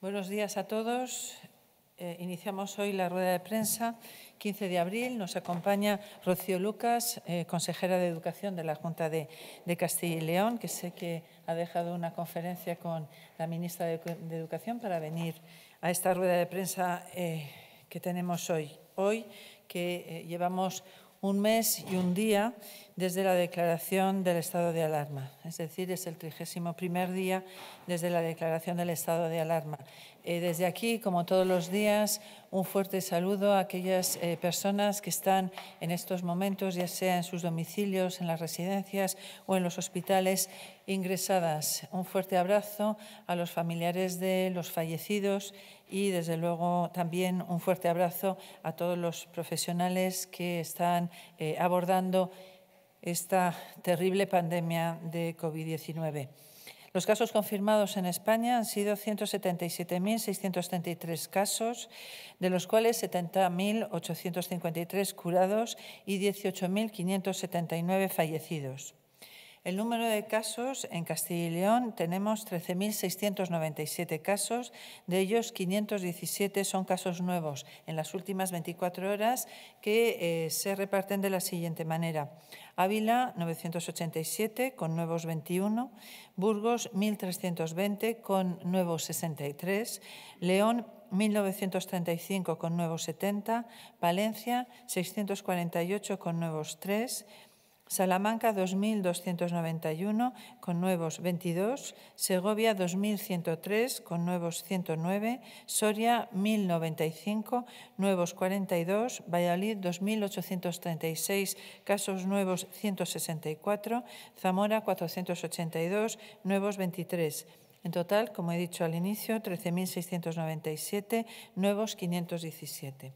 Buenos días a todos. Eh, iniciamos hoy la rueda de prensa, 15 de abril. Nos acompaña Rocío Lucas, eh, consejera de Educación de la Junta de, Castilla y León, que sé que ha dejado una conferencia con la ministra de, Educación para venir a esta rueda de prensa eh, que tenemos hoy. Hoy que llevamos un mes y un día desde la declaración del estado de alarma, es decir, es el trigésimo primer día desde la declaración del estado de alarma. Eh, desde aquí, como todos los días, un fuerte saludo a aquellas eh, personas que están en estos momentos, ya sea en sus domicilios, en las residencias o en los hospitales ingresadas. Un fuerte abrazo a los familiares de los fallecidos y, desde luego, también un fuerte abrazo a todos los profesionales que están eh, abordando esta terrible pandemia de COVID-19. Los casos confirmados en España han sido 177.633 casos, de los cuales 70.853 curados y 18.579 fallecidos. El número de casos en Castilla y León tenemos 13.697 casos, de ellos 517 son casos nuevos en las últimas 24 horas que eh, se reparten de la siguiente manera. Ávila 987 con nuevos 21, Burgos 1.320 con nuevos 63, León 1935 con nuevos 70, Valencia 648 con nuevos 3, Salamanca 2.291 con nuevos 22, Segovia 2.103 con nuevos 109, Soria 1.095, nuevos 42, Valladolid 2.836, casos nuevos 164, Zamora 482, nuevos 23. En total, como he dicho al inicio, 13.697, nuevos 517.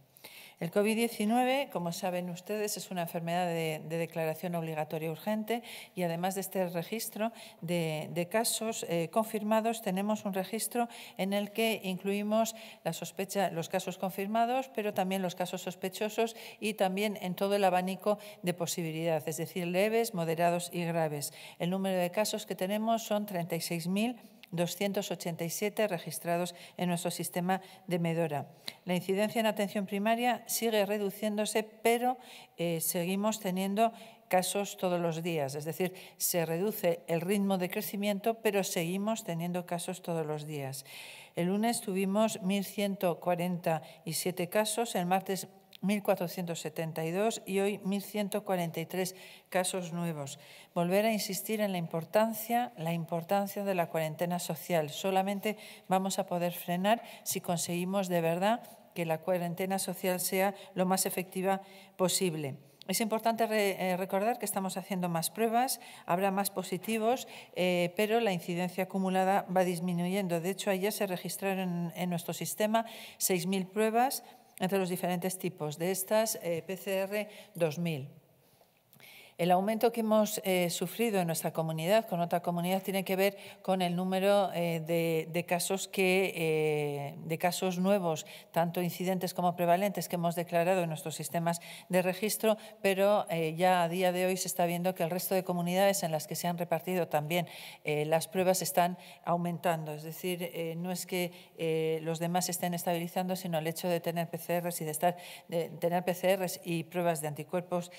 El COVID-19, como saben ustedes, es una enfermedad de, declaración obligatoria urgente y además de este registro de, casos eh, confirmados, tenemos un registro en el que incluimos los casos confirmados, pero también los casos sospechosos y también en todo el abanico de posibilidades, es decir, leves, moderados y graves. El número de casos que tenemos son 36.000. 287 registrados en nuestro sistema de Medora. La incidencia en atención primaria sigue reduciéndose, pero eh, seguimos teniendo casos todos los días, es decir, se reduce el ritmo de crecimiento, pero seguimos teniendo casos todos los días. El lunes tuvimos 1.147 casos, el martes 1.472 y hoy 1.143 casos nuevos. Volver a insistir en la importancia, la importancia de la cuarentena social. Solamente vamos a poder frenar si conseguimos de verdad que la cuarentena social sea lo más efectiva posible. Es importante eh, recordar que estamos haciendo más pruebas, habrá más positivos, eh, pero la incidencia acumulada va disminuyendo. De hecho, ayer se registraron en, en nuestro sistema 6.000 pruebas entre los diferentes tipos de estas eh, PCR 2000. El aumento que hemos eh, sufrido en nuestra comunidad con otra comunidad tiene que ver con el número eh, de, casos que, eh, de casos nuevos, tanto incidentes como prevalentes, que hemos declarado en nuestros sistemas de registro, pero ya a día de hoy se está viendo que el resto de comunidades en las que se han repartido también las pruebas están aumentando. Es decir, no es que los demás estén estabilizando, sino el hecho de tener PCRs y de estar de tener PCRs y pruebas de anticuerpos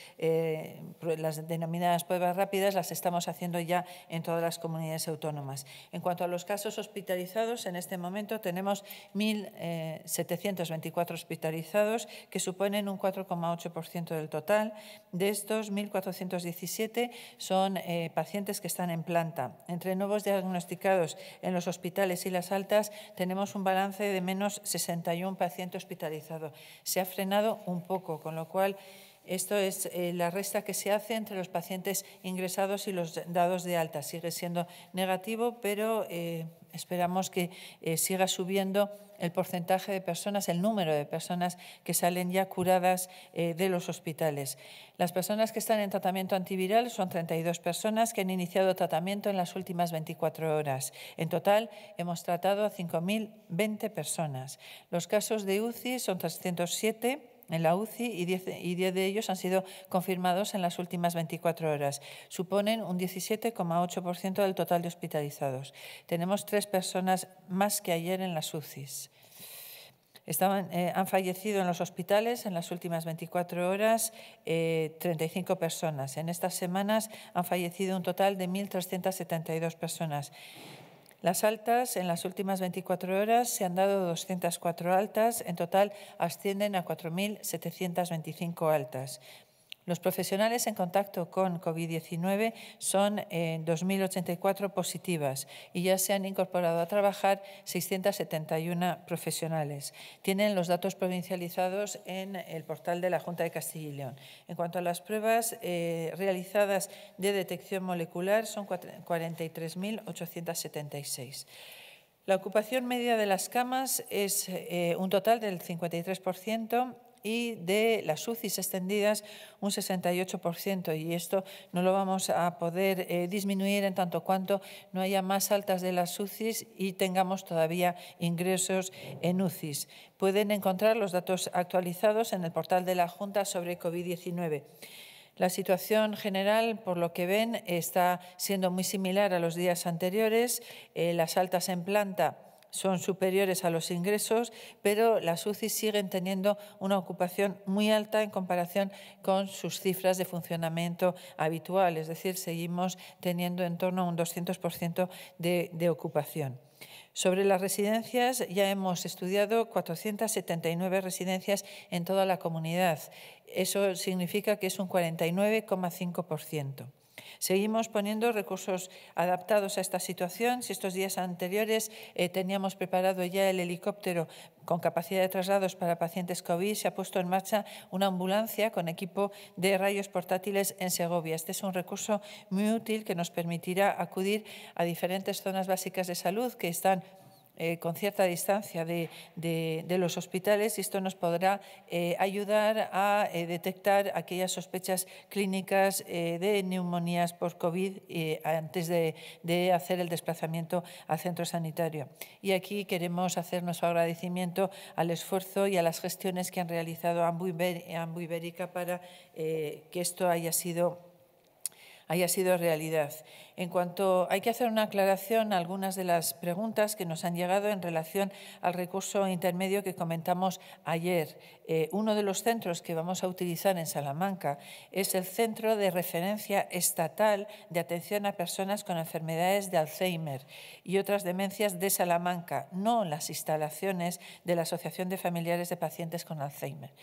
las denominadas pruebas rápidas las estamos haciendo ya en todas las comunidades autónomas. En cuanto a los casos hospitalizados, en este momento tenemos 1.724 eh, hospitalizados, que suponen un 4,8% del total. De estos, 1.417 son eh, pacientes que están en planta. Entre nuevos diagnosticados en los hospitales y las altas, tenemos un balance de menos 61 pacientes hospitalizados. Se ha frenado un poco, con lo cual... Esto es eh, la resta que se hace entre los pacientes ingresados y los dados de alta. Sigue siendo negativo, pero eh, esperamos que eh, siga subiendo el porcentaje de personas, el número de personas que salen ya curadas de los hospitales. Las personas que están en tratamiento antiviral son 32 personas que han iniciado tratamiento en las últimas 24 horas. En total, hemos tratado a 5.020 personas. Los casos de UCI son 307 en la UCI y 10, de ellos han sido confirmados en las últimas 24 horas. Suponen un 17,8% del total de hospitalizados. Tenemos tres personas más que ayer en las UCIs. Eh, han fallecido en los hospitales en las últimas 24 horas 35 eh, personas. En estas semanas han fallecido un total de 1.372 personas. Las altas en las últimas 24 horas se han dado 204 altas, en total ascienden a 4.725 altas. Los profesionales en contacto con COVID-19 son 2.084 eh, positivas y ya se han incorporado a trabajar 671 profesionales. Tienen los datos provincializados en el portal de la Junta de Castilla y León. En cuanto a las pruebas eh, realizadas de detección molecular, son 43.876. La ocupación media de las camas es eh, un total del 53%, y de las UCIs extendidas un 68%. Y esto no lo vamos a poder eh, disminuir en tanto cuanto no haya más altas de las UCIs y tengamos todavía ingresos en UCIs. Pueden encontrar los datos actualizados en el portal de la Junta sobre COVID-19. La situación general, por lo que ven, está siendo muy similar a los días anteriores. Eh, las altas en planta son superiores a los ingresos, pero las UCI siguen teniendo una ocupación muy alta en comparación con sus cifras de funcionamiento habitual, es decir, seguimos teniendo en torno a un 200% de, ocupación. Sobre las residencias, ya hemos estudiado 479 residencias en toda la comunidad. Eso significa que es un 49,5%. Seguimos poniendo recursos adaptados a esta situación. Si estos días anteriores eh, teníamos preparado ya el helicóptero con capacidad de traslados para pacientes COVID, se ha puesto en marcha una ambulancia con equipo de rayos portátiles en Segovia. Este es un recurso muy útil que nos permitirá acudir a diferentes zonas básicas de salud que están eh, con cierta distancia de, los hospitales y esto nos podrá eh, ayudar a eh, detectar aquellas sospechas clínicas de neumonías por COVID antes de, hacer el desplazamiento al centro sanitario. Y aquí queremos hacer nuestro agradecimiento al esfuerzo y a las gestiones que han realizado Ambu, Ibérica para que esto haya sido haya sido realidad. En cuanto hay que hacer una aclaración algunas de las preguntas que nos han llegado en relación al recurso intermedio que comentamos ayer. Eh, uno de los centros que vamos a utilizar en Salamanca es el Centro de Referencia Estatal de Atención a Personas con Enfermedades de Alzheimer y otras demencias de Salamanca, no las instalaciones de la Asociación de Familiares de Pacientes con Alzheimer.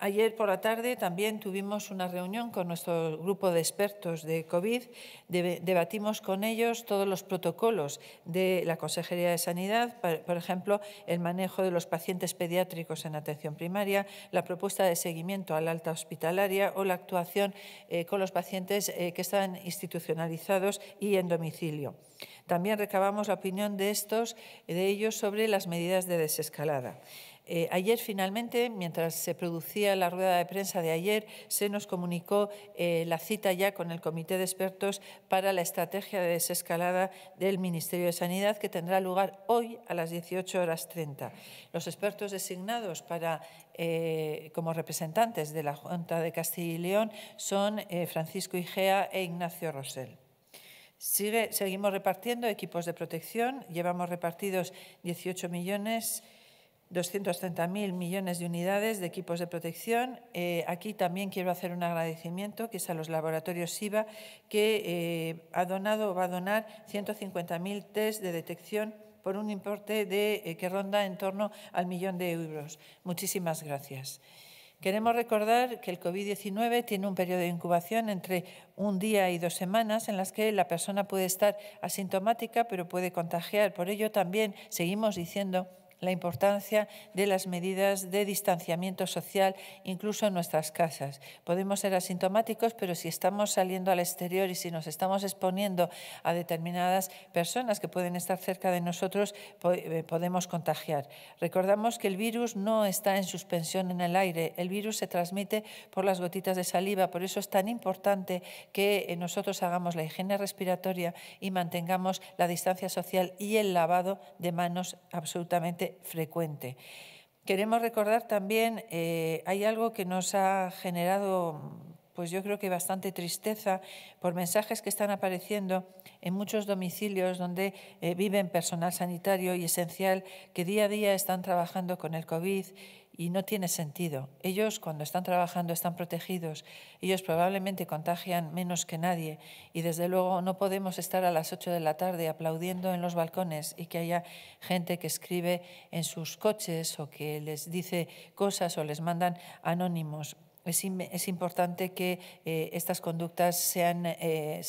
Ayer por la tarde también tuvimos una reunión con nuestro grupo de expertos de COVID. Debatimos con ellos todos los protocolos de la Consejería de Sanidad, por ejemplo, el manejo de los pacientes pediátricos en atención primaria, la propuesta de seguimiento al alta hospitalaria o la actuación eh, con los pacientes eh, que están institucionalizados y en domicilio. También recabamos la opinión de estos, de ellos sobre las medidas de desescalada. Eh, ayer, finalmente, mientras se producía la rueda de prensa de ayer, se nos comunicó eh, la cita ya con el Comité de Expertos para la Estrategia de Desescalada del Ministerio de Sanidad, que tendrá lugar hoy a las 18 horas 30. Los expertos designados para, eh, como representantes de la Junta de Castilla y León son Francisco Igea e Ignacio Rosell. seguimos repartiendo equipos de protección. Llevamos repartidos 18 millones. 230.000 millones de unidades de equipos de protección. Eh, aquí también quiero hacer un agradecimiento, que es a los laboratorios SIVA, que eh, ha donado o va a donar 150.000 test de detección por un importe eh, que ronda en torno al millón de euros. Muchísimas gracias. Queremos recordar que el COVID-19 tiene un periodo de incubación entre un día y dos semanas en las que la persona puede estar asintomática pero puede contagiar. Por ello también seguimos diciendo la importancia de las medidas de distanciamiento social, incluso en nuestras casas. Podemos ser asintomáticos, pero si estamos saliendo al exterior y si nos estamos exponiendo a determinadas personas que pueden estar cerca de nosotros, eh, podemos contagiar. Recordamos que el virus no está en suspensión en el aire, el virus se transmite por las gotitas de saliva, por eso es tan importante que eh, nosotros hagamos la higiene respiratoria y mantengamos la distancia social y el lavado de manos absolutamente frecuente. Queremos recordar también, eh, hay algo que nos ha generado, pues yo creo que bastante tristeza por mensajes que están apareciendo en muchos domicilios donde eh, viven personal sanitario y esencial que día a día están trabajando con el COVID y no tiene sentido. Ellos cuando están trabajando están protegidos, ellos probablemente contagian menos que nadie y desde luego no podemos estar a las 8 de la tarde aplaudiendo en los balcones y que haya gente que escribe en sus coches o que les dice cosas o les mandan anónimos es, importante que eh, estas conductas sean, eh,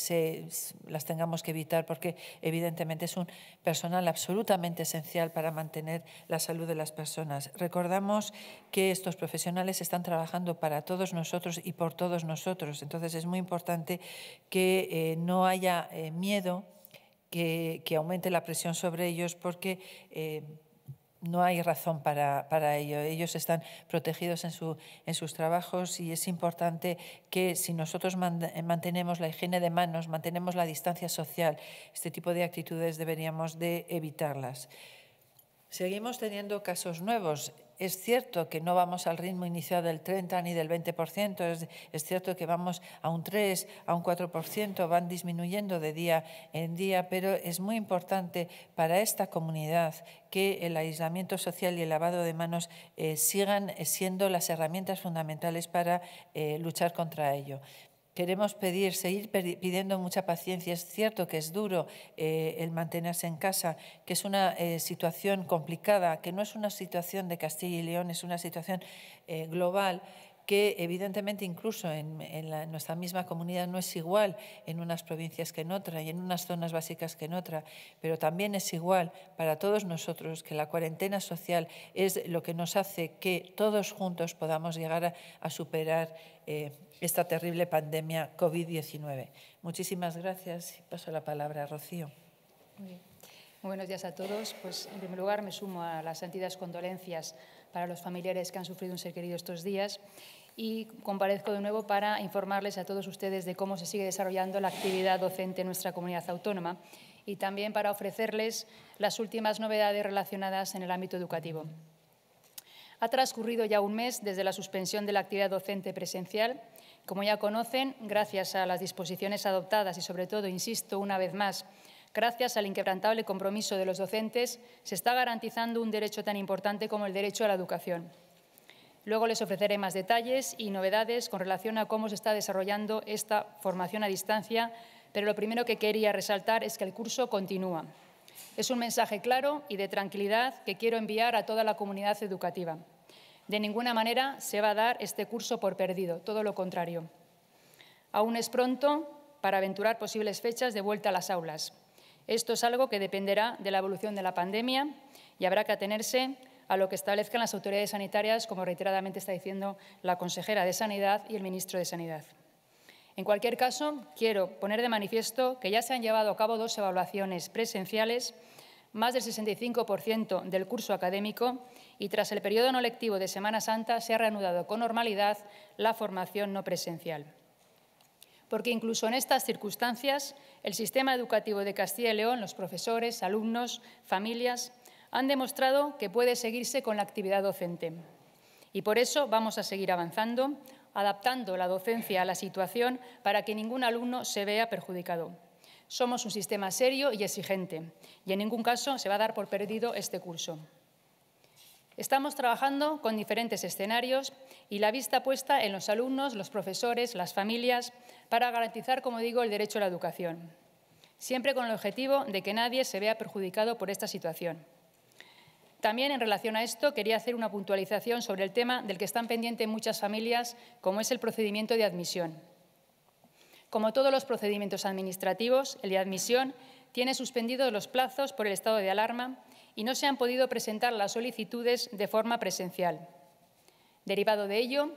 las tengamos que evitar porque evidentemente es un personal absolutamente esencial para mantener la salud de las personas. Recordamos que estos profesionales están trabajando para todos nosotros y por todos nosotros, entonces es muy importante que eh, no haya miedo que, que, aumente la presión sobre ellos porque no hay razón para, ello. Ellos están protegidos en, en, sus trabajos y es importante que si nosotros eh, mantenemos la higiene de manos, mantenemos la distancia social, este tipo de actitudes deberíamos de evitarlas. Seguimos teniendo casos nuevos es cierto que no vamos al ritmo inicial del 30 ni del 20%, es, cierto que vamos a un 3, a un 4%, van disminuyendo de día en día, pero es muy importante para esta comunidad que el aislamiento social y el lavado de manos eh, sigan siendo las herramientas fundamentales para eh, luchar contra ello queremos pedir, seguir pidiendo mucha paciencia. Es cierto que es duro eh, el mantenerse en casa, que es una eh, situación complicada, que no es una situación de Castilla y León, es una situación eh, global que evidentemente incluso en, nuestra misma comunidad no es igual en unas provincias que en otra y en unas zonas básicas que en otra, pero también es igual para todos nosotros que la cuarentena social es lo que nos hace que todos juntos podamos llegar a, superar eh, esta terrible pandemia COVID-19. Muchísimas gracias y paso la palabra a Rocío. Muy buenos días a todos. Pues, en primer lugar, me sumo a las sentidas condolencias para los familiares que han sufrido un ser querido estos días y comparezco de nuevo para informarles a todos ustedes de cómo se sigue desarrollando la actividad docente en nuestra comunidad autónoma y también para ofrecerles las últimas novedades relacionadas en el ámbito educativo. Ha transcurrido ya un mes desde la suspensión de la actividad docente presencial. Como ya conocen, gracias a las disposiciones adoptadas y, sobre todo, insisto una vez más, Gracias al inquebrantable compromiso de los docentes, se está garantizando un derecho tan importante como el derecho a la educación. Luego les ofreceré más detalles y novedades con relación a cómo se está desarrollando esta formación a distancia, pero lo primero que quería resaltar es que el curso continúa. Es un mensaje claro y de tranquilidad que quiero enviar a toda la comunidad educativa. De ninguna manera se va a dar este curso por perdido, todo lo contrario. Aún es pronto para aventurar posibles fechas de vuelta a las aulas, esto es algo que dependerá de la evolución de la pandemia y habrá que atenerse a lo que establezcan las autoridades sanitarias, como reiteradamente está diciendo la consejera de Sanidad y el ministro de Sanidad. En cualquier caso, quiero poner de manifiesto que ya se han llevado a cabo dos evaluaciones presenciales, más del 65% del curso académico, y tras el periodo no lectivo de Semana Santa se ha reanudado con normalidad la formación no presencial porque incluso en estas circunstancias el sistema educativo de Castilla y León, los profesores, alumnos, familias, han demostrado que puede seguirse con la actividad docente. Y por eso vamos a seguir avanzando, adaptando la docencia a la situación para que ningún alumno se vea perjudicado. Somos un sistema serio y exigente, y en ningún caso se va a dar por perdido este curso. Estamos trabajando con diferentes escenarios y la vista puesta en los alumnos, los profesores, las familias, para garantizar, como digo, el derecho a la educación, siempre con el objetivo de que nadie se vea perjudicado por esta situación. También, en relación a esto, quería hacer una puntualización sobre el tema del que están pendientes muchas familias, como es el procedimiento de admisión. Como todos los procedimientos administrativos, el de admisión tiene suspendidos los plazos por el estado de alarma y no se han podido presentar las solicitudes de forma presencial. Derivado de ello,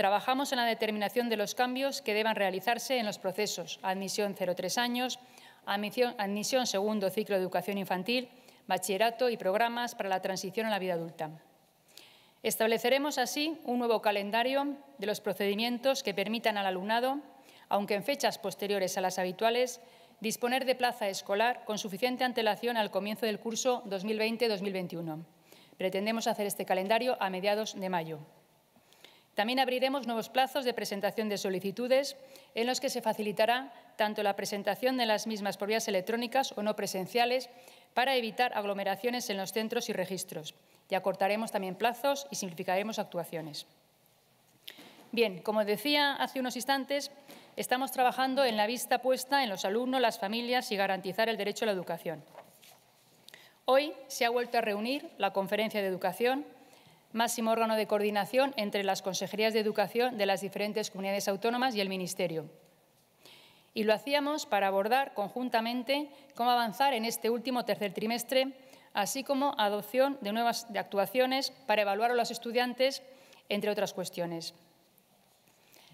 Trabajamos en la determinación de los cambios que deban realizarse en los procesos admisión 03 años, admisión, segundo ciclo de educación infantil, bachillerato y programas para la transición a la vida adulta. Estableceremos así un nuevo calendario de los procedimientos que permitan al alumnado, aunque en fechas posteriores a las habituales, disponer de plaza escolar con suficiente antelación al comienzo del curso 2020-2021. Pretendemos hacer este calendario a mediados de mayo. También abriremos nuevos plazos de presentación de solicitudes en los que se facilitará tanto la presentación de las mismas por vías electrónicas o no presenciales para evitar aglomeraciones en los centros y registros. Y acortaremos también plazos y simplificaremos actuaciones. Bien, como decía hace unos instantes, estamos trabajando en la vista puesta en los alumnos, las familias y garantizar el derecho a la educación. Hoy se ha vuelto a reunir la Conferencia de Educación máximo órgano de coordinación entre las consejerías de educación de las diferentes comunidades autónomas y el Ministerio. Y lo hacíamos para abordar conjuntamente cómo avanzar en este último tercer trimestre, así como adopción de nuevas actuaciones para evaluar a los estudiantes, entre otras cuestiones.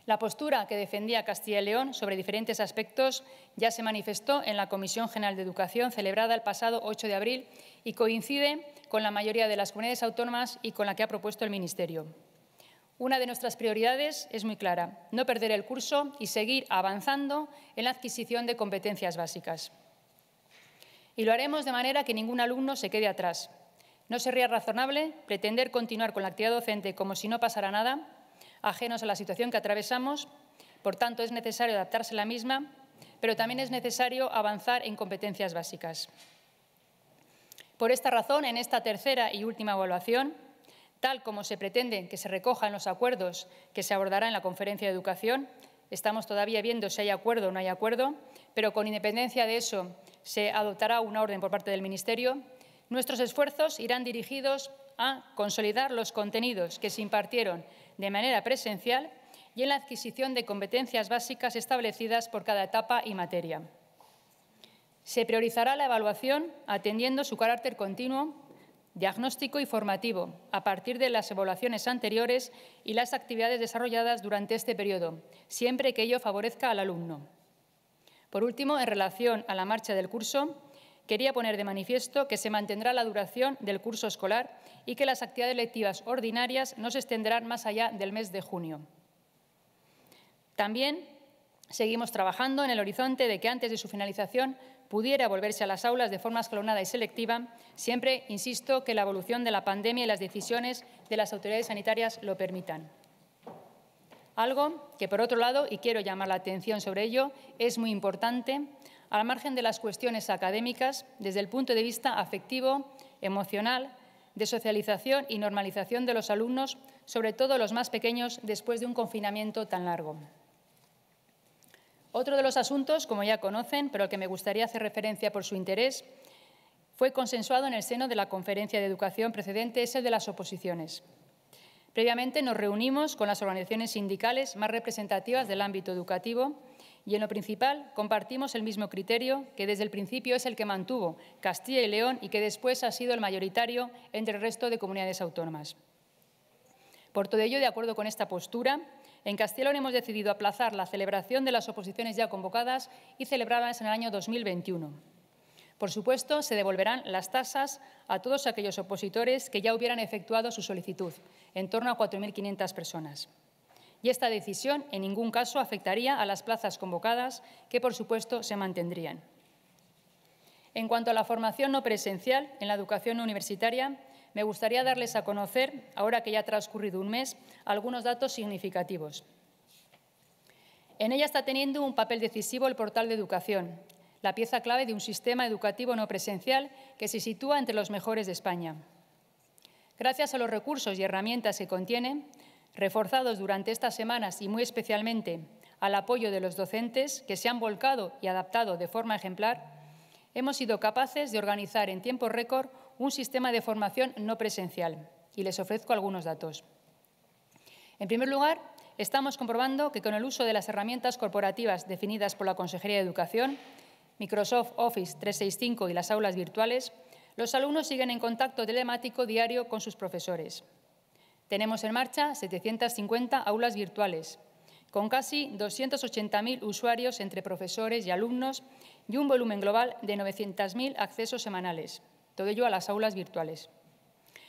La postura que defendía Castilla y León sobre diferentes aspectos ya se manifestó en la Comisión General de Educación celebrada el pasado 8 de abril y coincide con la mayoría de las comunidades autónomas y con la que ha propuesto el Ministerio. Una de nuestras prioridades es muy clara, no perder el curso y seguir avanzando en la adquisición de competencias básicas. Y lo haremos de manera que ningún alumno se quede atrás. No sería razonable pretender continuar con la actividad docente como si no pasara nada, ajenos a la situación que atravesamos. Por tanto, es necesario adaptarse a la misma, pero también es necesario avanzar en competencias básicas. Por esta razón, en esta tercera y última evaluación, tal como se pretende que se recojan los acuerdos que se abordará en la Conferencia de Educación, estamos todavía viendo si hay acuerdo o no hay acuerdo, pero con independencia de eso se adoptará una orden por parte del Ministerio, nuestros esfuerzos irán dirigidos a consolidar los contenidos que se impartieron de manera presencial y en la adquisición de competencias básicas establecidas por cada etapa y materia. Se priorizará la evaluación atendiendo su carácter continuo, diagnóstico y formativo a partir de las evaluaciones anteriores y las actividades desarrolladas durante este periodo, siempre que ello favorezca al alumno. Por último, en relación a la marcha del curso, quería poner de manifiesto que se mantendrá la duración del curso escolar y que las actividades lectivas ordinarias no se extenderán más allá del mes de junio. También seguimos trabajando en el horizonte de que antes de su finalización pudiera volverse a las aulas de forma escalonada y selectiva, siempre, insisto, que la evolución de la pandemia y las decisiones de las autoridades sanitarias lo permitan. Algo que, por otro lado, y quiero llamar la atención sobre ello, es muy importante, al margen de las cuestiones académicas, desde el punto de vista afectivo, emocional, de socialización y normalización de los alumnos, sobre todo los más pequeños, después de un confinamiento tan largo. Otro de los asuntos, como ya conocen, pero al que me gustaría hacer referencia por su interés, fue consensuado en el seno de la conferencia de educación precedente, es el de las oposiciones. Previamente nos reunimos con las organizaciones sindicales más representativas del ámbito educativo y en lo principal compartimos el mismo criterio que desde el principio es el que mantuvo Castilla y León y que después ha sido el mayoritario entre el resto de comunidades autónomas. Por todo ello, de acuerdo con esta postura, en Castellón hemos decidido aplazar la celebración de las oposiciones ya convocadas y celebradas en el año 2021. Por supuesto, se devolverán las tasas a todos aquellos opositores que ya hubieran efectuado su solicitud, en torno a 4.500 personas. Y esta decisión en ningún caso afectaría a las plazas convocadas, que por supuesto se mantendrían. En cuanto a la formación no presencial en la educación universitaria, me gustaría darles a conocer, ahora que ya ha transcurrido un mes, algunos datos significativos. En ella está teniendo un papel decisivo el portal de educación, la pieza clave de un sistema educativo no presencial que se sitúa entre los mejores de España. Gracias a los recursos y herramientas que contiene, reforzados durante estas semanas y muy especialmente al apoyo de los docentes que se han volcado y adaptado de forma ejemplar, hemos sido capaces de organizar en tiempo récord un sistema de formación no presencial y les ofrezco algunos datos. En primer lugar, estamos comprobando que con el uso de las herramientas corporativas definidas por la Consejería de Educación, Microsoft Office 365 y las aulas virtuales, los alumnos siguen en contacto telemático diario con sus profesores. Tenemos en marcha 750 aulas virtuales, con casi 280.000 usuarios entre profesores y alumnos y un volumen global de 900.000 accesos semanales todo ello a las aulas virtuales.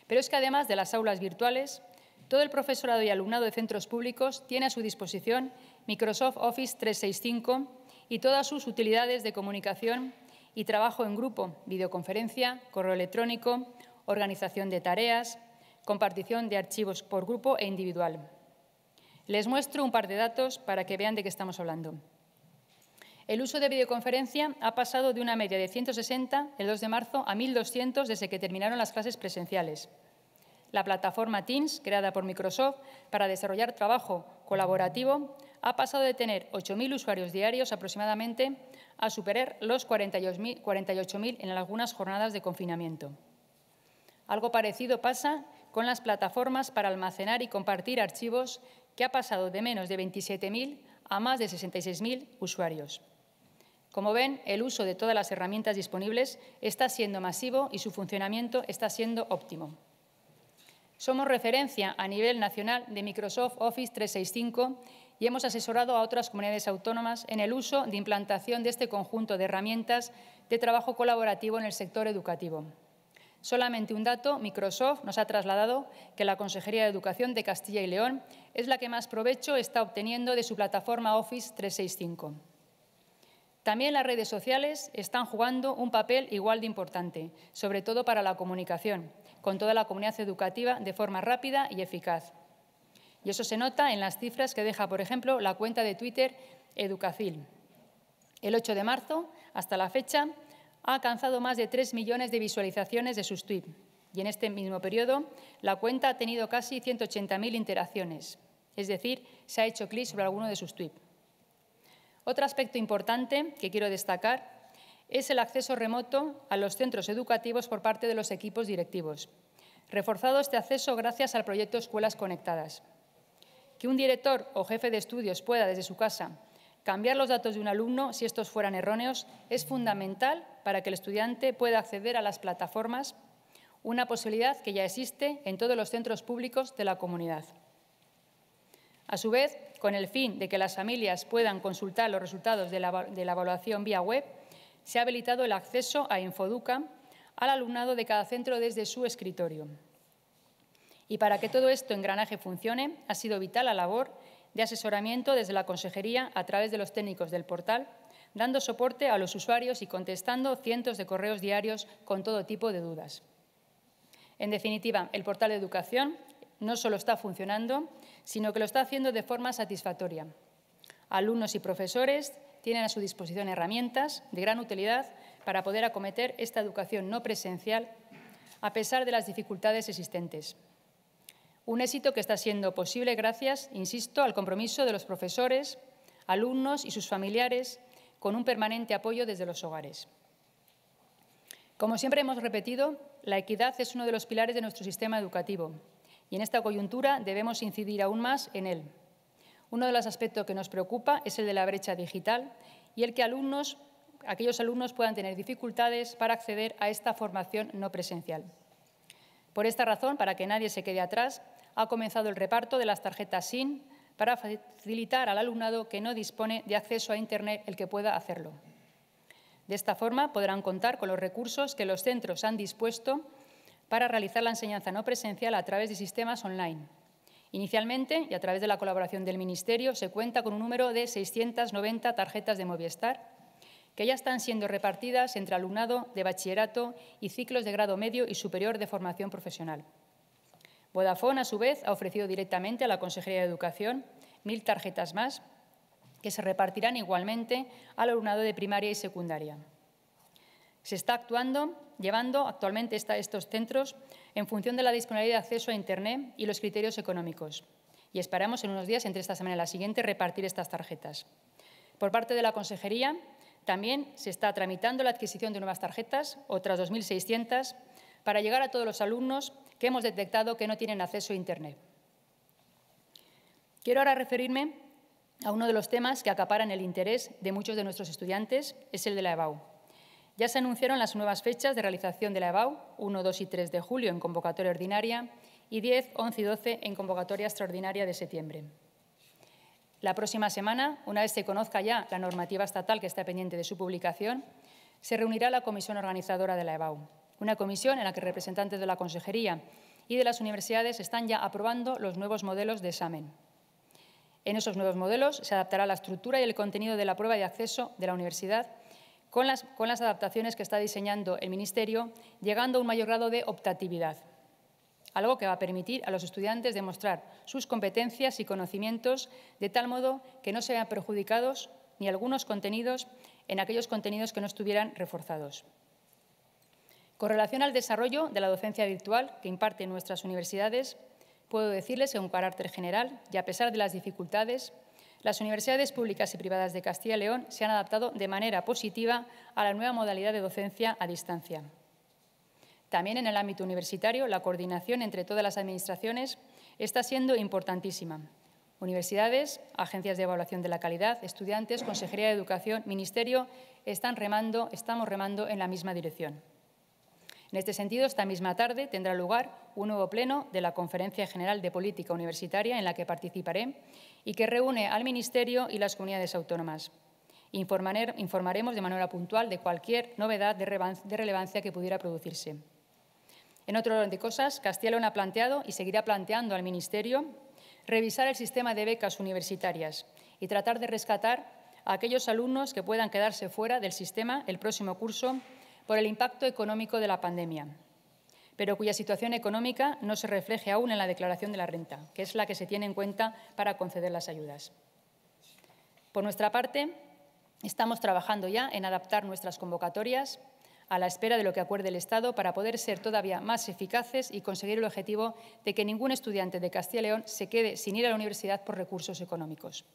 Pero es que además de las aulas virtuales, todo el profesorado y alumnado de centros públicos tiene a su disposición Microsoft Office 365 y todas sus utilidades de comunicación y trabajo en grupo, videoconferencia, correo electrónico, organización de tareas, compartición de archivos por grupo e individual. Les muestro un par de datos para que vean de qué estamos hablando. El uso de videoconferencia ha pasado de una media de 160 el 2 de marzo a 1.200 desde que terminaron las clases presenciales. La plataforma Teams, creada por Microsoft para desarrollar trabajo colaborativo, ha pasado de tener 8.000 usuarios diarios aproximadamente a superar los 48.000 en algunas jornadas de confinamiento. Algo parecido pasa con las plataformas para almacenar y compartir archivos, que ha pasado de menos de 27.000 a más de 66.000 usuarios. Como ven, el uso de todas las herramientas disponibles está siendo masivo y su funcionamiento está siendo óptimo. Somos referencia a nivel nacional de Microsoft Office 365 y hemos asesorado a otras comunidades autónomas en el uso de implantación de este conjunto de herramientas de trabajo colaborativo en el sector educativo. Solamente un dato, Microsoft nos ha trasladado que la Consejería de Educación de Castilla y León es la que más provecho está obteniendo de su plataforma Office 365. También las redes sociales están jugando un papel igual de importante, sobre todo para la comunicación, con toda la comunidad educativa de forma rápida y eficaz. Y eso se nota en las cifras que deja, por ejemplo, la cuenta de Twitter Educacil. El 8 de marzo, hasta la fecha, ha alcanzado más de 3 millones de visualizaciones de sus tweets. Y en este mismo periodo, la cuenta ha tenido casi 180.000 interacciones. Es decir, se ha hecho clic sobre alguno de sus tweets. Otro aspecto importante que quiero destacar es el acceso remoto a los centros educativos por parte de los equipos directivos. Reforzado este acceso gracias al proyecto Escuelas Conectadas. Que un director o jefe de estudios pueda desde su casa cambiar los datos de un alumno si estos fueran erróneos es fundamental para que el estudiante pueda acceder a las plataformas, una posibilidad que ya existe en todos los centros públicos de la comunidad. A su vez, con el fin de que las familias puedan consultar los resultados de la, evaluación vía web, se ha habilitado el acceso a Infoduca al alumnado de cada centro desde su escritorio. Y para que todo esto engranaje funcione, ha sido vital la labor de asesoramiento desde la Consejería a través de los técnicos del portal, dando soporte a los usuarios y contestando cientos de correos diarios con todo tipo de dudas. En definitiva, el portal de educación no solo está funcionando, sino que lo está haciendo de forma satisfactoria. Alumnos y profesores tienen a su disposición herramientas de gran utilidad para poder acometer esta educación no presencial a pesar de las dificultades existentes. Un éxito que está siendo posible gracias, insisto, al compromiso de los profesores, alumnos y sus familiares con un permanente apoyo desde los hogares. Como siempre hemos repetido, la equidad es uno de los pilares de nuestro sistema educativo y en esta coyuntura debemos incidir aún más en él. Uno de los aspectos que nos preocupa es el de la brecha digital y el que aquellos alumnos puedan tener dificultades para acceder a esta formación no presencial. Por esta razón, para que nadie se quede atrás, ha comenzado el reparto de las tarjetas SIN para facilitar al alumnado que no dispone de acceso a Internet el que pueda hacerlo. De esta forma podrán contar con los recursos que los centros han dispuesto para realizar la enseñanza no presencial a través de sistemas online. Inicialmente, y a través de la colaboración del Ministerio, se cuenta con un número de 690 tarjetas de Movistar que ya están siendo repartidas entre alumnado de bachillerato y ciclos de grado medio y superior de formación profesional. Vodafone, a su vez, ha ofrecido directamente a la Consejería de Educación mil tarjetas más que se repartirán igualmente al alumnado de primaria y secundaria. Se está actuando, llevando actualmente estos centros en función de la disponibilidad de acceso a Internet y los criterios económicos. Y esperamos en unos días, entre esta semana y la siguiente, repartir estas tarjetas. Por parte de la Consejería, también se está tramitando la adquisición de nuevas tarjetas, otras 2.600, para llegar a todos los alumnos que hemos detectado que no tienen acceso a Internet. Quiero ahora referirme a uno de los temas que acaparan el interés de muchos de nuestros estudiantes, es el de la EBAU. Ya se anunciaron las nuevas fechas de realización de la EBAU, 1, 2 y 3 de julio en convocatoria ordinaria y 10, 11 y 12 en convocatoria extraordinaria de septiembre. La próxima semana, una vez se conozca ya la normativa estatal que está pendiente de su publicación, se reunirá la comisión organizadora de la EBAU, una comisión en la que representantes de la Consejería y de las universidades están ya aprobando los nuevos modelos de examen. En esos nuevos modelos se adaptará la estructura y el contenido de la prueba de acceso de la universidad con las, adaptaciones que está diseñando el Ministerio, llegando a un mayor grado de optatividad, algo que va a permitir a los estudiantes demostrar sus competencias y conocimientos de tal modo que no sean perjudicados ni algunos contenidos en aquellos contenidos que no estuvieran reforzados. Con relación al desarrollo de la docencia virtual que imparten nuestras universidades, puedo decirles, en un carácter general y a pesar de las dificultades, las universidades públicas y privadas de Castilla y León se han adaptado de manera positiva a la nueva modalidad de docencia a distancia. También en el ámbito universitario, la coordinación entre todas las administraciones está siendo importantísima. Universidades, agencias de evaluación de la calidad, estudiantes, Consejería de Educación, Ministerio, están remando, estamos remando en la misma dirección. En este sentido, esta misma tarde tendrá lugar un nuevo pleno de la Conferencia General de Política Universitaria en la que participaré y que reúne al Ministerio y las comunidades autónomas. informaremos de manera puntual de cualquier novedad de relevancia que pudiera producirse. En otro orden de cosas, Castilla ha planteado y seguirá planteando al Ministerio revisar el sistema de becas universitarias y tratar de rescatar a aquellos alumnos que puedan quedarse fuera del sistema el próximo curso por el impacto económico de la pandemia, pero cuya situación económica no se refleje aún en la declaración de la renta, que es la que se tiene en cuenta para conceder las ayudas. Por nuestra parte, estamos trabajando ya en adaptar nuestras convocatorias a la espera de lo que acuerde el Estado para poder ser todavía más eficaces y conseguir el objetivo de que ningún estudiante de Castilla y León se quede sin ir a la universidad por recursos económicos.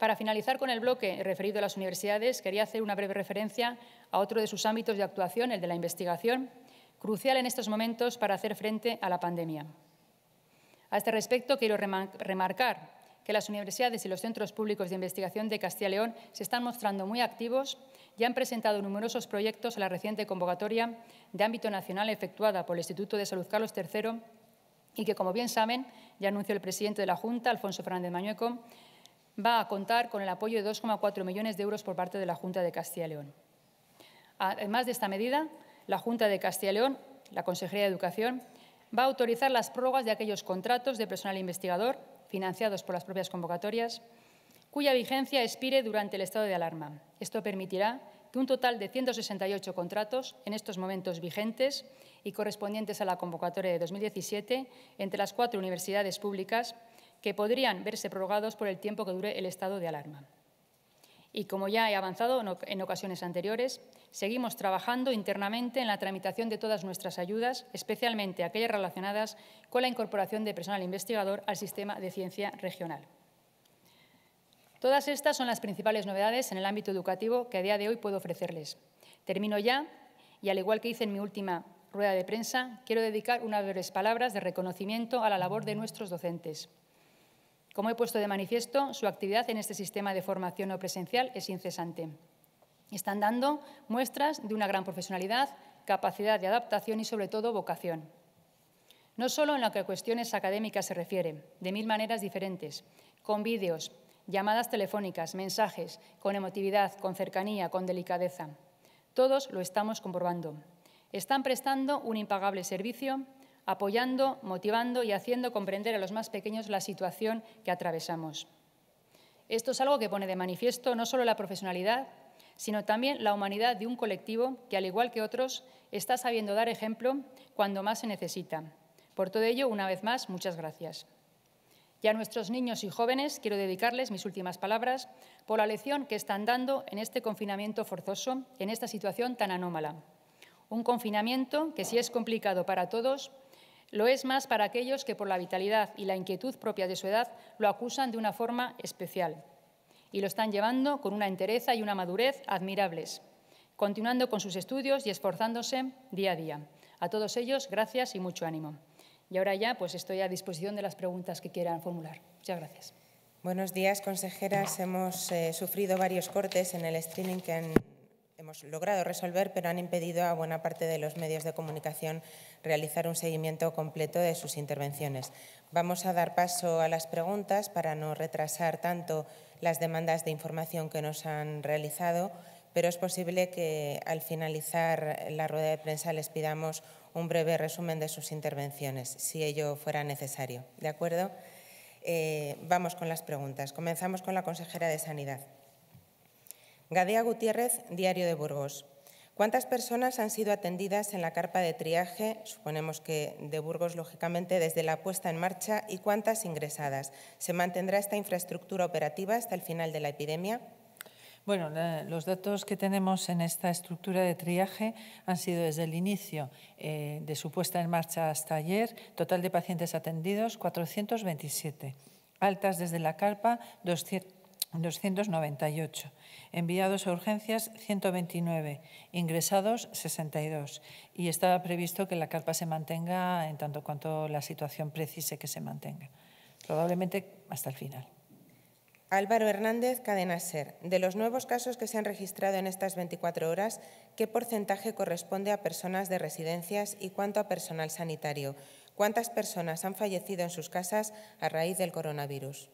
Para finalizar con el bloque referido a las universidades, quería hacer una breve referencia a otro de sus ámbitos de actuación, el de la investigación, crucial en estos momentos para hacer frente a la pandemia. A este respecto, quiero remarcar que las universidades y los centros públicos de investigación de Castilla y León se están mostrando muy activos y han presentado numerosos proyectos a la reciente convocatoria de ámbito nacional efectuada por el Instituto de Salud Carlos III y que, como bien saben, ya anunció el presidente de la Junta, Alfonso Fernández Mañueco, va a contar con el apoyo de 2,4 millones de euros por parte de la Junta de Castilla y León. Además de esta medida, la Junta de Castilla y León, la Consejería de Educación, va a autorizar las prórrogas de aquellos contratos de personal investigador financiados por las propias convocatorias, cuya vigencia expire durante el estado de alarma. Esto permitirá que un total de 168 contratos en estos momentos vigentes y correspondientes a la convocatoria de 2017 entre las cuatro universidades públicas que podrían verse prorrogados por el tiempo que dure el estado de alarma. Y como ya he avanzado en ocasiones anteriores, seguimos trabajando internamente en la tramitación de todas nuestras ayudas, especialmente aquellas relacionadas con la incorporación de personal investigador al sistema de ciencia regional. Todas estas son las principales novedades en el ámbito educativo que a día de hoy puedo ofrecerles. Termino ya y, al igual que hice en mi última rueda de prensa, quiero dedicar unas breves palabras de reconocimiento a la labor de nuestros docentes como he puesto de manifiesto, su actividad en este sistema de formación no presencial es incesante. Están dando muestras de una gran profesionalidad, capacidad de adaptación y, sobre todo, vocación. No solo en lo que a cuestiones académicas se refiere, de mil maneras diferentes, con vídeos, llamadas telefónicas, mensajes, con emotividad, con cercanía, con delicadeza. Todos lo estamos comprobando. Están prestando un impagable servicio apoyando, motivando y haciendo comprender a los más pequeños la situación que atravesamos. Esto es algo que pone de manifiesto no solo la profesionalidad, sino también la humanidad de un colectivo que, al igual que otros, está sabiendo dar ejemplo cuando más se necesita. Por todo ello, una vez más, muchas gracias. Y a nuestros niños y jóvenes quiero dedicarles mis últimas palabras por la lección que están dando en este confinamiento forzoso, en esta situación tan anómala. Un confinamiento que, si es complicado para todos, lo es más para aquellos que por la vitalidad y la inquietud propia de su edad lo acusan de una forma especial y lo están llevando con una entereza y una madurez admirables, continuando con sus estudios y esforzándose día a día. A todos ellos, gracias y mucho ánimo. Y ahora ya pues estoy a disposición de las preguntas que quieran formular. Muchas gracias. Buenos días, consejeras. Hemos eh, sufrido varios cortes en el streaming que han hemos logrado resolver, pero han impedido a buena parte de los medios de comunicación realizar un seguimiento completo de sus intervenciones. Vamos a dar paso a las preguntas para no retrasar tanto las demandas de información que nos han realizado, pero es posible que al finalizar la rueda de prensa les pidamos un breve resumen de sus intervenciones, si ello fuera necesario. ¿De acuerdo? Eh, vamos con las preguntas. Comenzamos con la consejera de Sanidad. Gadea Gutiérrez, Diario de Burgos. ¿Cuántas personas han sido atendidas en la carpa de triaje, suponemos que de Burgos, lógicamente, desde la puesta en marcha y cuántas ingresadas? ¿Se mantendrá esta infraestructura operativa hasta el final de la epidemia? Bueno, los datos que tenemos en esta estructura de triaje han sido desde el inicio eh, de su puesta en marcha hasta ayer, total de pacientes atendidos 427, altas desde la carpa 200. 298, enviados a urgencias 129, ingresados 62. Y está previsto que la carpa se mantenga en tanto cuanto la situación precise que se mantenga, probablemente hasta el final. Álvaro Hernández Ser. de los nuevos casos que se han registrado en estas 24 horas, ¿qué porcentaje corresponde a personas de residencias y cuánto a personal sanitario? ¿Cuántas personas han fallecido en sus casas a raíz del coronavirus?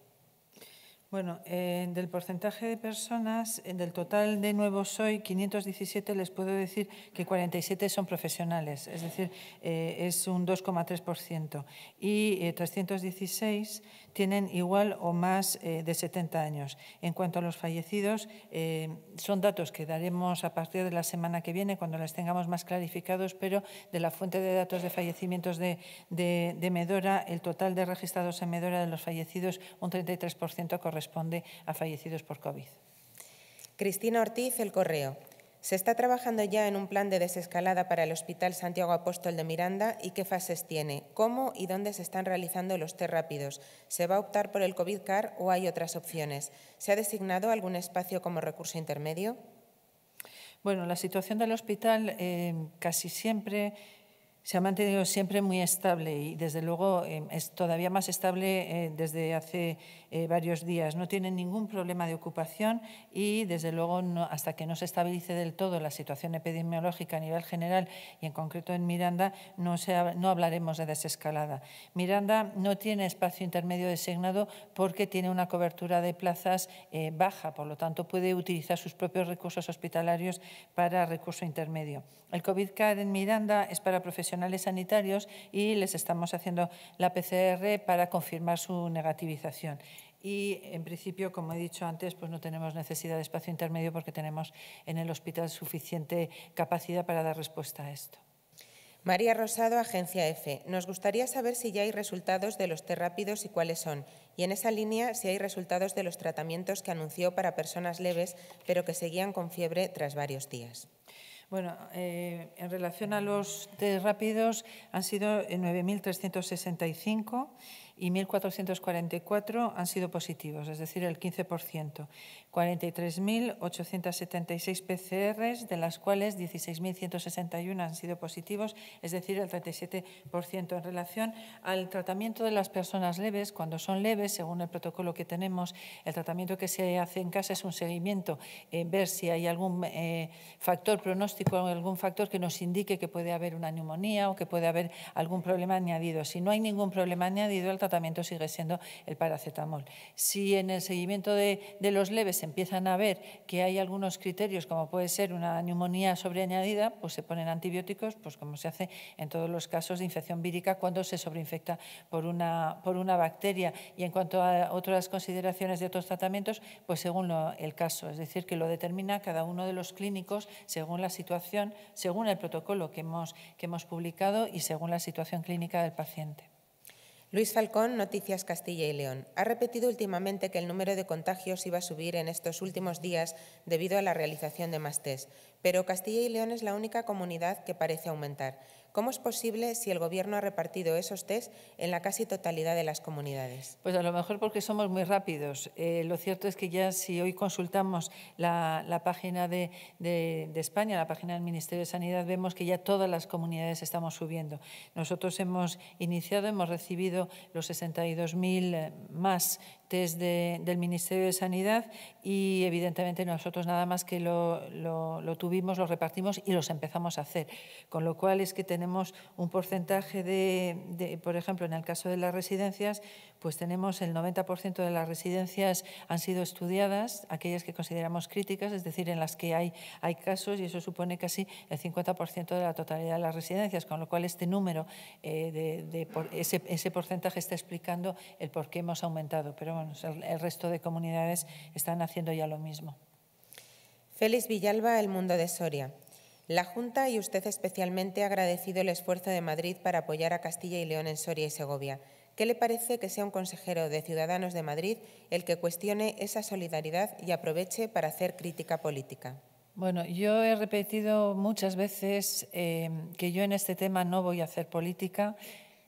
Bueno, del porcentaje de personas, del total de nuevos hoy, 517, les puedo decir que 47 son profesionales, es decir, eh, es un 2,3%. Y 316 eh, tienen igual o más eh, de 70 años. En cuanto a los fallecidos, eh, son datos que daremos a partir de la semana que viene, cuando las tengamos más clarificados, pero de la fuente de datos de fallecimientos de, de Medora, el total de registrados en Medora de los fallecidos, un 33% corresponde a fallecidos por COVID. Cristina Ortiz, El Correo. Se está trabajando ya en un plan de desescalada para el Hospital Santiago Apóstol de Miranda y qué fases tiene, cómo y dónde se están realizando los test rápidos. ¿Se va a optar por el COVID-CAR o hay otras opciones? ¿Se ha designado algún espacio como recurso intermedio? Bueno, la situación del hospital eh, casi siempre se ha mantenido siempre muy estable y, desde luego, em, es todavía más estable eh, desde hace eh, varios días. No tiene ningún problema de ocupación y, desde luego, hasta que no se estabilice del todo la situación epidemiológica a nivel general y, en concreto, en Miranda, no, no hablaremos de desescalada. Miranda no tiene espacio intermedio designado porque tiene una cobertura de plazas eh, baja, por lo tanto, puede utilizar sus propios recursos hospitalarios para recurso intermedio. El COVID-CAR en Miranda es para profesionales sanitarios y les estamos haciendo la PCR para confirmar su negativización. Y, en principio, como he dicho antes, pues no tenemos necesidad de espacio intermedio porque tenemos en el hospital suficiente capacidad para dar respuesta a esto. María Rosado, Agencia F. Nos gustaría saber si ya hay resultados de los test rápidos y cuáles son. Y en esa línea, si hay resultados de los tratamientos que anunció para personas leves, pero que seguían con fiebre tras varios días. Bueno, eh, en relación a los test rápidos han sido 9.365 y 1.444 han sido positivos, es decir, el 15%. 43.876 PCRs, de las cuales 16.161 han sido positivos, es decir, el 37% en relación al tratamiento de las personas leves. Cuando son leves, según el protocolo que tenemos, el tratamiento que se hace en casa es un seguimiento, eh, ver si hay algún eh, factor pronóstico, o algún factor que nos indique que puede haber una neumonía o que puede haber algún problema añadido. Si no hay ningún problema añadido, tratamiento sigue siendo el paracetamol. Si en el seguimiento de, los leves empiezan a ver que hay algunos criterios, como puede ser una neumonía sobreañadida, pues se ponen antibióticos, pues como se hace en todos los casos de infección vírica cuando se sobreinfecta por una, por una bacteria. Y en cuanto a otras consideraciones de otros tratamientos, pues según el caso, es decir, que lo determina cada uno de los clínicos según la situación, según el protocolo que hemos, que hemos publicado y según la situación clínica del paciente. Luis Falcón, Noticias Castilla y León. Ha repetido últimamente que el número de contagios iba a subir en estos últimos días debido a la realización de más test, pero Castilla y León es la única comunidad que parece aumentar. ¿Cómo es posible si el Gobierno ha repartido esos test en la casi totalidad de las comunidades? Pues a lo mejor porque somos muy rápidos. Eh, lo cierto es que ya si hoy consultamos la, página de, de, España, la página del Ministerio de Sanidad, vemos que ya todas las comunidades estamos subiendo. Nosotros hemos iniciado, hemos recibido los 62.000 eh, más desde el Ministerio de Sanidad y evidentemente nosotros nada más que lo, lo, tuvimos, lo repartimos y los empezamos a hacer. Con lo cual es que tenemos un porcentaje de, por ejemplo, en el caso de las residencias, pues tenemos el 90% de las residencias han sido estudiadas, aquellas que consideramos críticas, es decir, en las que hay, casos y eso supone casi el 50% de la totalidad de las residencias, con lo cual este número, eh, de, ese, porcentaje está explicando el por qué hemos aumentado, pero bueno, el, el resto de comunidades están haciendo ya lo mismo. Félix Villalba, El Mundo de Soria. La Junta y usted especialmente ha agradecido el esfuerzo de Madrid para apoyar a Castilla y León en Soria y Segovia. ¿Qué le parece que sea un consejero de Ciudadanos de Madrid el que cuestione esa solidaridad y aproveche para hacer crítica política? Bueno, yo he repetido muchas veces eh, que yo en este tema no voy a hacer política,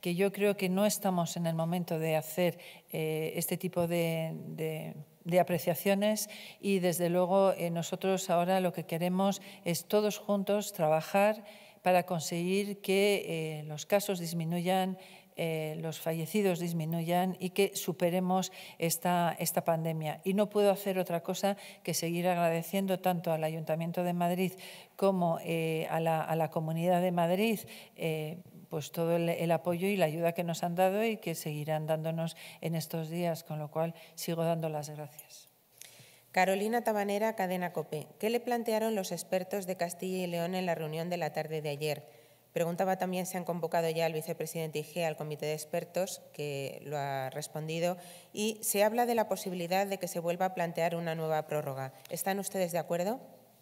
que yo creo que no estamos en el momento de hacer eh, este tipo de, apreciaciones y desde luego eh, nosotros ahora lo que queremos es todos juntos trabajar para conseguir que los casos disminuyan eh, los fallecidos disminuyan y que superemos esta, pandemia. Y no puedo hacer otra cosa que seguir agradeciendo tanto al Ayuntamiento de Madrid como eh, a, la, Comunidad de Madrid. Eh, pues todo el, el, apoyo y la ayuda que nos han dado y que seguirán dándonos en estos días, con lo cual sigo dando las gracias. Carolina Tabanera, Cadena Cope. ¿Qué le plantearon los expertos de Castilla y León en la reunión de la tarde de ayer? Preguntaba también si han convocado ya al vicepresidente Igea, al comité de expertos, que lo ha respondido, y se habla de la posibilidad de que se vuelva a plantear una nueva prórroga. ¿Están ustedes de acuerdo?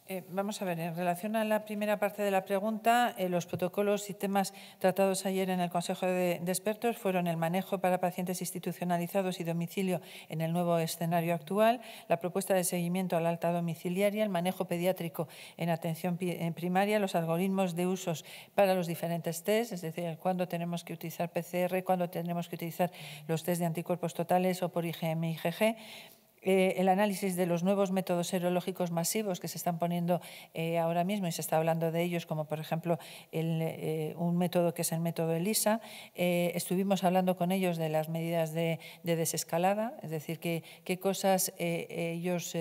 Eh, vamos a ver, en relación a la primera parte de la pregunta, eh, los protocolos y temas tratados ayer en el Consejo de, Expertos fueron el manejo para pacientes institucionalizados y domicilio en el nuevo escenario actual, la propuesta de seguimiento a la alta domiciliaria, el manejo pediátrico en atención primaria, los algoritmos de usos para los diferentes test, es decir, cuándo tenemos que utilizar PCR, cuándo tenemos que utilizar los test de anticuerpos totales o por IgM y IgG eh, el análisis de los nuevos métodos serológicos masivos que se están poniendo eh, ahora mismo y se está hablando de ellos, como por ejemplo eh, un método que es el método ELISA. estuvimos hablando con ellos de las medidas de, desescalada, es decir, qué cosas ellos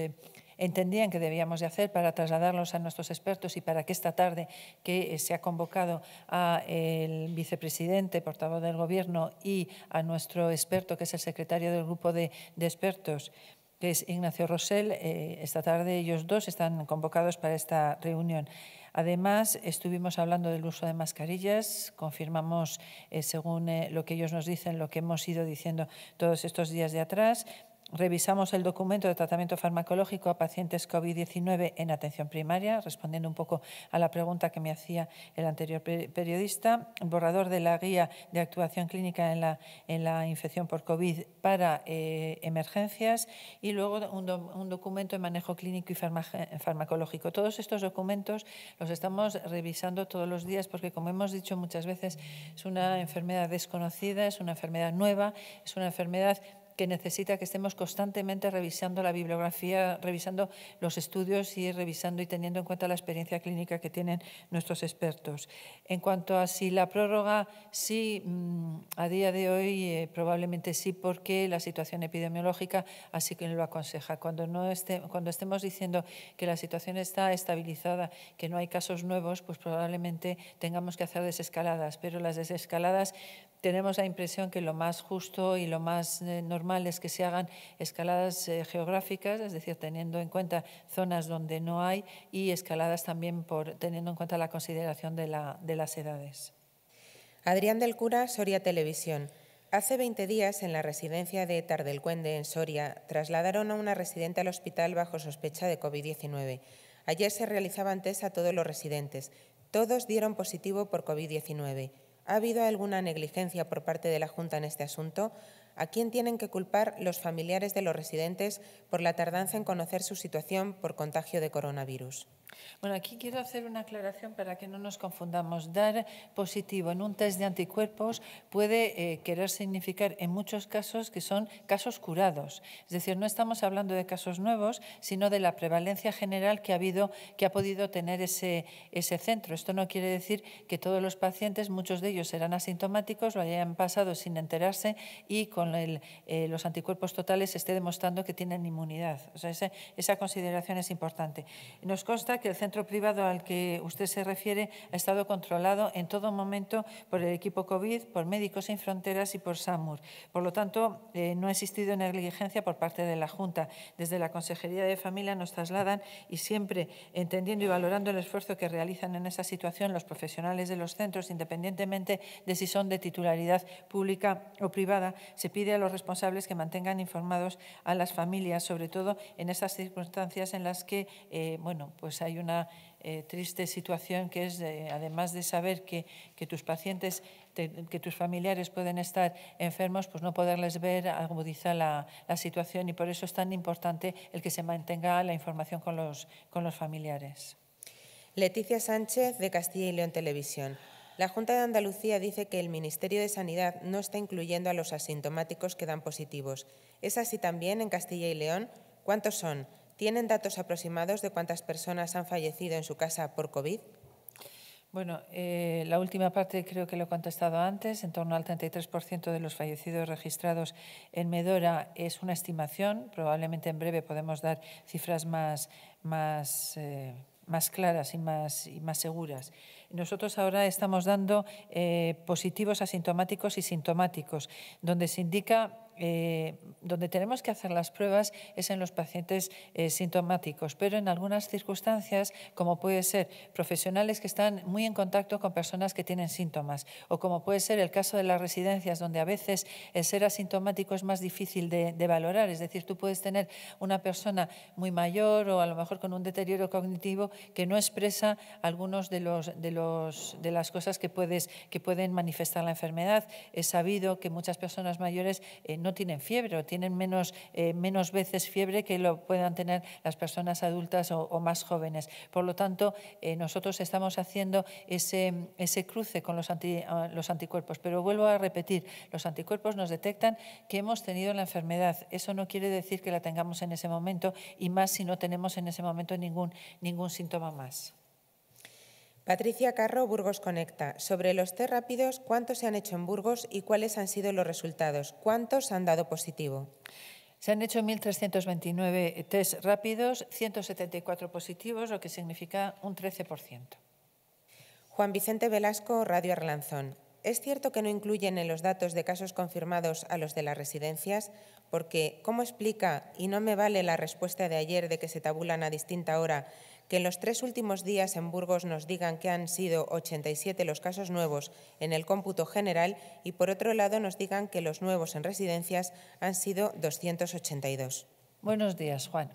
entendían que debíamos de hacer para trasladarlos a nuestros expertos y para que esta tarde que se ha convocado al vicepresidente, portavoz del Gobierno y a nuestro experto, que es el secretario del grupo de expertos, que es Ignacio Rosell. Eh, esta tarde ellos dos están convocados para esta reunión. Además, estuvimos hablando del uso de mascarillas, confirmamos, eh, según eh, lo que ellos nos dicen, lo que hemos ido diciendo todos estos días de atrás, Revisamos el documento de tratamiento farmacológico a pacientes COVID-19 en atención primaria, respondiendo un poco a la pregunta que me hacía el anterior periodista. El borrador de la guía de actuación clínica en la, en la infección por COVID para eh, emergencias y luego un, documento de manejo clínico y farmacológico. Todos estos documentos los estamos revisando todos los días porque, como hemos dicho muchas veces, es una enfermedad desconocida, es una enfermedad nueva, es una enfermedad que necesita que estemos constantemente revisando la bibliografía, revisando los estudios y revisando y teniendo en cuenta la experiencia clínica que tienen nuestros expertos. En cuanto a si la prórroga, sí, mm, a día de hoy eh, probablemente sí, porque la situación epidemiológica así que lo aconseja. Cuando, no esté, cuando estemos diciendo que la situación está estabilizada, que no hay casos nuevos, pues probablemente tengamos que hacer desescaladas, pero las desescaladas tenemos la impresión que lo más justo y lo más eh, normal es que se hagan escaladas eh, geográficas, es decir, teniendo en cuenta zonas donde no hay y escaladas también por, teniendo en cuenta la consideración de, las edades. Adrián del Cura, Soria Televisión. Hace 20 días, en la residencia de Tardelcuende, en Soria, trasladaron a una residente al hospital bajo sospecha de COVID-19. Ayer se realizaban test a todos los residentes. Todos dieron positivo por COVID-19. ¿Ha habido alguna negligencia por parte de la Junta en este asunto? ¿A quién tienen que culpar los familiares de los residentes por la tardanza en conocer su situación por contagio de coronavirus? Bueno, aquí quiero hacer una aclaración para que no nos confundamos. Dar positivo en un test de anticuerpos puede eh, querer significar en muchos casos que son casos curados. Es decir, no estamos hablando de casos nuevos, sino de la prevalencia general que ha, habido, que ha podido tener ese, ese centro. Esto no quiere decir que todos los pacientes, muchos de ellos serán asintomáticos, lo hayan pasado sin enterarse y con eh, los anticuerpos totales esté demostrando que tienen inmunidad. O sea, esa consideración es importante. Nos consta que el centro privado al que usted se refiere ha estado controlado en todo momento por el equipo COVID, por Médicos Sin Fronteras y por SAMUR. Por lo tanto, eh, no ha existido negligencia por parte de la Junta. Desde la Consejería de Familia nos trasladan y siempre entendiendo y valorando el esfuerzo que realizan en esa situación los profesionales de los centros, independientemente de si son de titularidad pública o privada, se pide a los responsables que mantengan informados a las familias, sobre todo en esas circunstancias en las que eh, bueno, pues hay una eh, triste situación que es, además de saber que, tus pacientes, que tus familiares pueden estar enfermos, pues no poderles ver agudiza la, situación y por eso es tan importante el que se mantenga la información con los, con los familiares. Leticia Sánchez, de Castilla y León Televisión. La Junta de Andalucía dice que el Ministerio de Sanidad no está incluyendo a los asintomáticos que dan positivos. ¿Es así también en Castilla y León? ¿Cuántos son? ¿Tienen datos aproximados de cuántas personas han fallecido en su casa por COVID? Bueno, eh, la última parte creo que lo he contestado antes. En torno al 33% de los fallecidos registrados en Medora es una estimación. Probablemente en breve podemos dar cifras más, más, eh, más claras y más, más seguras. Nosotros ahora estamos dando eh, positivos asintomáticos y sintomáticos, donde se indica eh, donde tenemos que hacer las pruebas es en los pacientes eh, sintomáticos, pero en algunas circunstancias, como puede ser profesionales que están muy en contacto con personas que tienen síntomas, o como puede ser el caso de las residencias, donde a veces el ser asintomático es más difícil de, valorar. Es decir, tú puedes tener una persona muy mayor o a lo mejor con un deterioro cognitivo que no expresa algunos de, los, de, los, de las cosas que, puedes, que pueden manifestar la enfermedad. Es sabido que muchas personas mayores eh, no no tienen fiebre o tienen menos, eh, menos veces fiebre que lo puedan tener las personas adultas o, más jóvenes. Por lo tanto, eh, nosotros estamos haciendo ese, ese cruce con los, anti, ah, los anticuerpos. Pero vuelvo a repetir, los anticuerpos nos detectan que hemos tenido la enfermedad. Eso no quiere decir que la tengamos en ese momento y más si no tenemos en ese momento ningún, ningún síntoma más. Patricia Carro, Burgos Conecta. Sobre los test rápidos, ¿cuántos se han hecho en Burgos y cuáles han sido los resultados? ¿Cuántos han dado positivo? Se han hecho 1.329 test rápidos, 174 positivos, lo que significa un 13%. Juan Vicente Velasco, Radio Arlanzón. ¿Es cierto que no incluyen en los datos de casos confirmados a los de las residencias? Porque, ¿cómo explica, y no me vale la respuesta de ayer de que se tabulan a distinta hora, que en los tres últimos días en Burgos nos digan que han sido 87 los casos nuevos en el cómputo general y por otro lado nos digan que los nuevos en residencias han sido 282. Buenos días, Juan.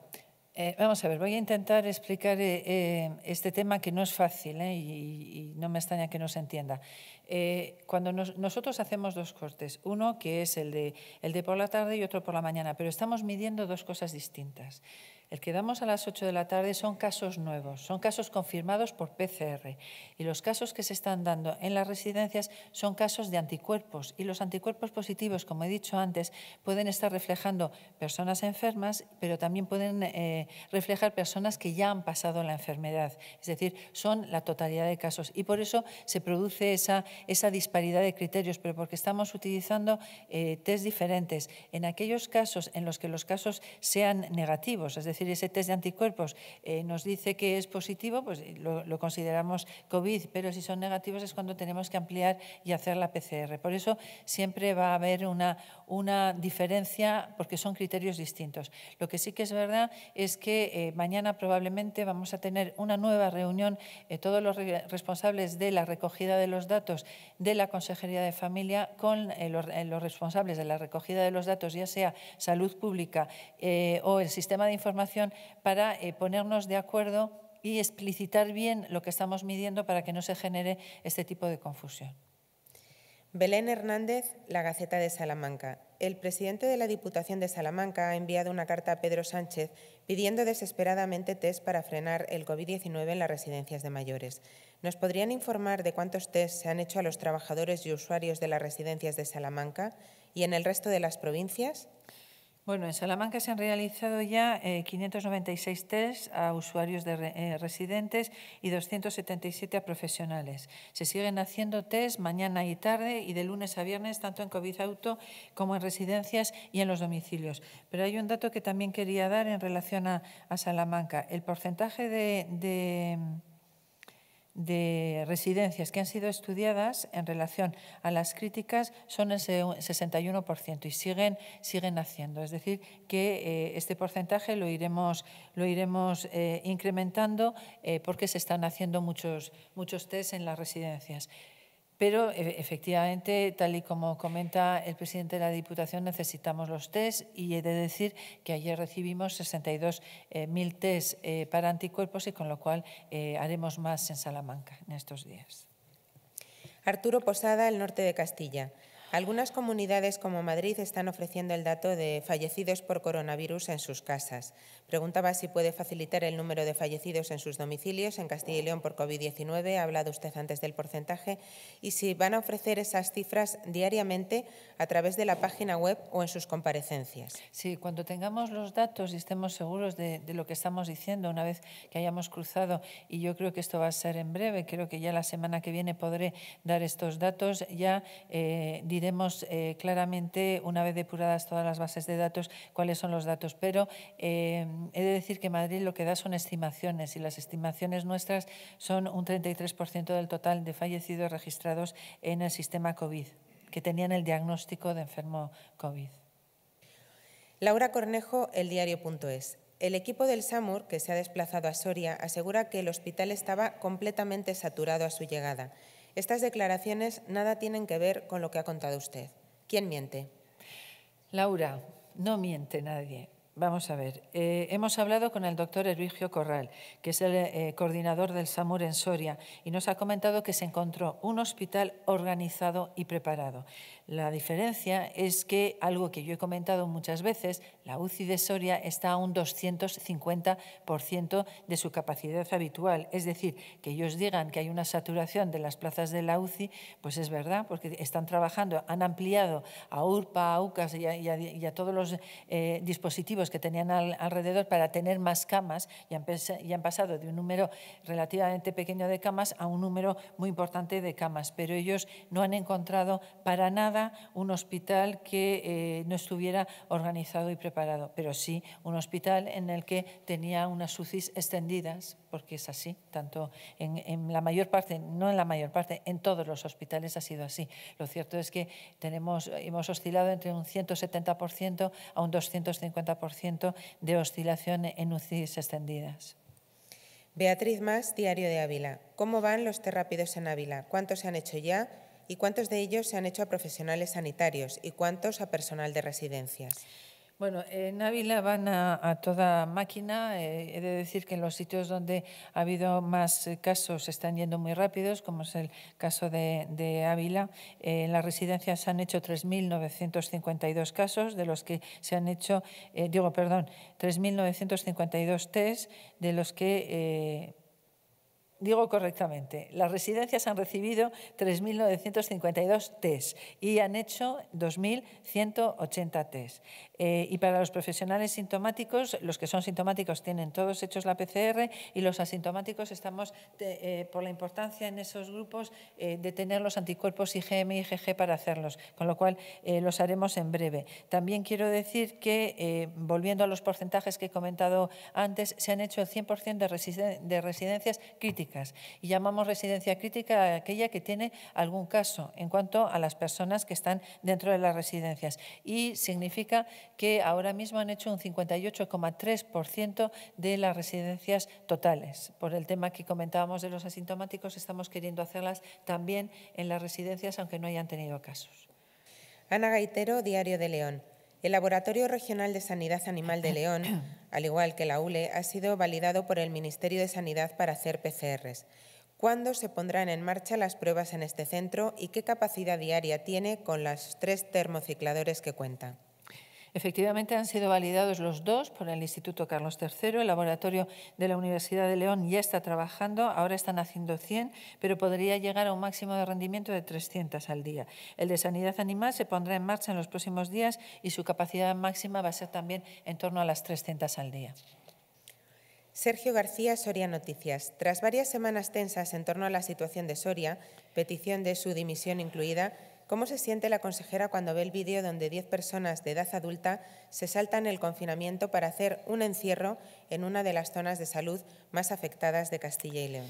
Eh, vamos a ver, voy a intentar explicar eh, eh, este tema que no es fácil y, no me extraña que no se entienda. cuando nosotros hacemos dos cortes, uno que es el de, el de por la tarde y otro por la mañana, pero estamos midiendo dos cosas distintas. El que damos a las 8 de la tarde son casos nuevos, son casos confirmados por PCR y los casos que se están dando en las residencias son casos de anticuerpos y los anticuerpos positivos, como he dicho antes, pueden estar reflejando personas enfermas, pero también pueden eh, reflejar personas que ya han pasado la enfermedad. Es decir, son la totalidad de casos y por eso se produce esa, esa disparidad de criterios, pero porque estamos utilizando eh, test diferentes. En aquellos casos en los que los casos sean negativos, es decir, ese test de anticuerpos eh, nos dice que es positivo, pues eh, lo, consideramos COVID, pero si son negativos es cuando tenemos que ampliar y hacer la PCR. Por eso siempre va a haber una, una diferencia porque son criterios distintos. Lo que sí que es verdad es que eh, mañana probablemente vamos a tener una nueva reunión, eh, todos los responsables de la recogida de los datos de la Consejería de Familia con los, responsables de la recogida de los datos, ya sea salud pública o el sistema de información para eh, ponernos de acuerdo y explicitar bien lo que estamos midiendo para que no se genere este tipo de confusión. Belén Hernández, La Gaceta de Salamanca. El presidente de la Diputación de Salamanca ha enviado una carta a Pedro Sánchez pidiendo desesperadamente test para frenar el COVID-19 en las residencias de mayores. ¿Nos podrían informar de cuántos test se han hecho a los trabajadores y usuarios de las residencias de Salamanca y en el resto de las provincias? Bueno, en Salamanca se han realizado ya 596 eh, tests a usuarios de eh, residentes y 277 a profesionales. Se siguen haciendo test mañana y tarde y de lunes a viernes, tanto en COVID auto como en residencias y en los domicilios. Pero hay un dato que también quería dar en relación a, Salamanca. El porcentaje de de residencias que han sido estudiadas en relación a las críticas son el 61% y siguen, siguen haciendo. Es decir, que eh, este porcentaje lo iremos, lo iremos eh, incrementando eh, porque se están haciendo muchos, muchos test en las residencias. Pero e, efectivamente, tal y como comenta el presidente de la Diputación, necesitamos los test y he de decir que ayer recibimos 62.000 eh, test eh, para anticuerpos y con lo cual eh, haremos más en Salamanca en estos días. Arturo Posada, el norte de Castilla. Algunas comunidades como Madrid están ofreciendo el dato de fallecidos por coronavirus en sus casas. Preguntaba si puede facilitar el número de fallecidos en sus domicilios en Castilla y León por COVID-19. Ha hablado usted antes del porcentaje. Y si van a ofrecer esas cifras diariamente a través de la página web o en sus comparecencias. Sí, cuando tengamos los datos y estemos seguros de, lo que estamos diciendo, una vez que hayamos cruzado, y yo creo que esto va a ser en breve, creo que ya la semana que viene podré dar estos datos ya eh, veremos eh, claramente, una vez depuradas todas las bases de datos, cuáles son los datos. Pero eh, he de decir que Madrid lo que da son estimaciones y las estimaciones nuestras son un 33% del total de fallecidos registrados en el sistema COVID, que tenían el diagnóstico de enfermo COVID. Laura Cornejo, El Diario.es. El equipo del SAMUR, que se ha desplazado a Soria, asegura que el hospital estaba completamente saturado a su llegada estas declaraciones nada tienen que ver con lo que ha contado usted. ¿Quién miente? Laura, no miente nadie. Vamos a ver, eh, hemos hablado con el doctor Ervigio Corral, que es el eh, coordinador del SAMUR en Soria, y nos ha comentado que se encontró un hospital organizado y preparado. La diferencia es que algo que yo he comentado muchas veces, la UCI de Soria está a un 250% de su capacidad habitual. Es decir, que ellos digan que hay una saturación de las plazas de la UCI, pues es verdad, porque están trabajando, han ampliado a URPA, a UCAS y a, todos los eh, dispositivos que tenían alrededor para tener más camas y han, han, pasado de un número relativamente pequeño de camas a un número muy importante de camas, pero ellos no han encontrado para nada un hospital que eh, no estuviera organizado y preparado, pero sí un hospital en el que tenía unas UCIs extendidas, porque es así, tanto en, en la mayor parte, no en la mayor parte, en todos los hospitales ha sido así. Lo cierto es que tenemos, hemos oscilado entre un 170% a un 250% de oscilación en UCIs extendidas. Beatriz Más, Diario de Ávila. ¿Cómo van los terrápidos en Ávila? ¿Cuántos se han hecho ya? ¿Y cuántos de ellos se han hecho a profesionales sanitarios? ¿Y cuántos a personal de residencias? Bueno, en Ávila van a, toda máquina. Eh, he de decir que en los sitios donde ha habido más eh, casos están yendo muy rápidos, como es el caso de, Ávila. Eh, en las residencias se han hecho 3.952 casos, de los que se han hecho, digo, perdón, 3.952 test, de los que digo correctamente, las residencias han recibido 3.952 test y han hecho 2.180 test. Eh, y para los profesionales sintomáticos, los que son sintomáticos tienen todos hechos la PCR y los asintomáticos estamos, eh, por la importancia en esos grupos, eh, de tener los anticuerpos IgM y IgG para hacerlos, con lo cual los haremos en breve. También quiero decir que, volviendo a los porcentajes que he comentado antes, se han hecho el 100% de, residencias críticas y llamamos residencia crítica aquella que tiene algún caso en cuanto a las personas que están dentro de las residencias y significa que ahora mismo han hecho un 58,3% de las residencias totales. Por el tema que comentábamos de los asintomáticos, estamos queriendo hacerlas también en las residencias, aunque no hayan tenido casos. Ana Gaitero, Diario de León. El Laboratorio Regional de Sanidad Animal de León, al igual que la ULE, ha sido validado por el Ministerio de Sanidad para hacer PCRs. ¿Cuándo se pondrán en marcha las pruebas en este centro y qué capacidad diaria tiene con los tres termocicladores que cuenta? Efectivamente, han sido validados los dos por el Instituto Carlos III. El laboratorio de la Universidad de León ya está trabajando, ahora están haciendo 100, pero podría llegar a un máximo de rendimiento de 300 al día. El de sanidad animal se pondrá en marcha en los próximos días y su capacidad máxima va a ser también en torno a las 300 al día. Sergio García, Soria Noticias. Tras varias semanas tensas en torno a la situación de Soria, petición de su dimisión incluida, ¿Cómo se siente la consejera cuando ve el vídeo donde 10 personas de edad adulta se saltan el confinamiento para hacer un encierro en una de las zonas de salud más afectadas de Castilla y León?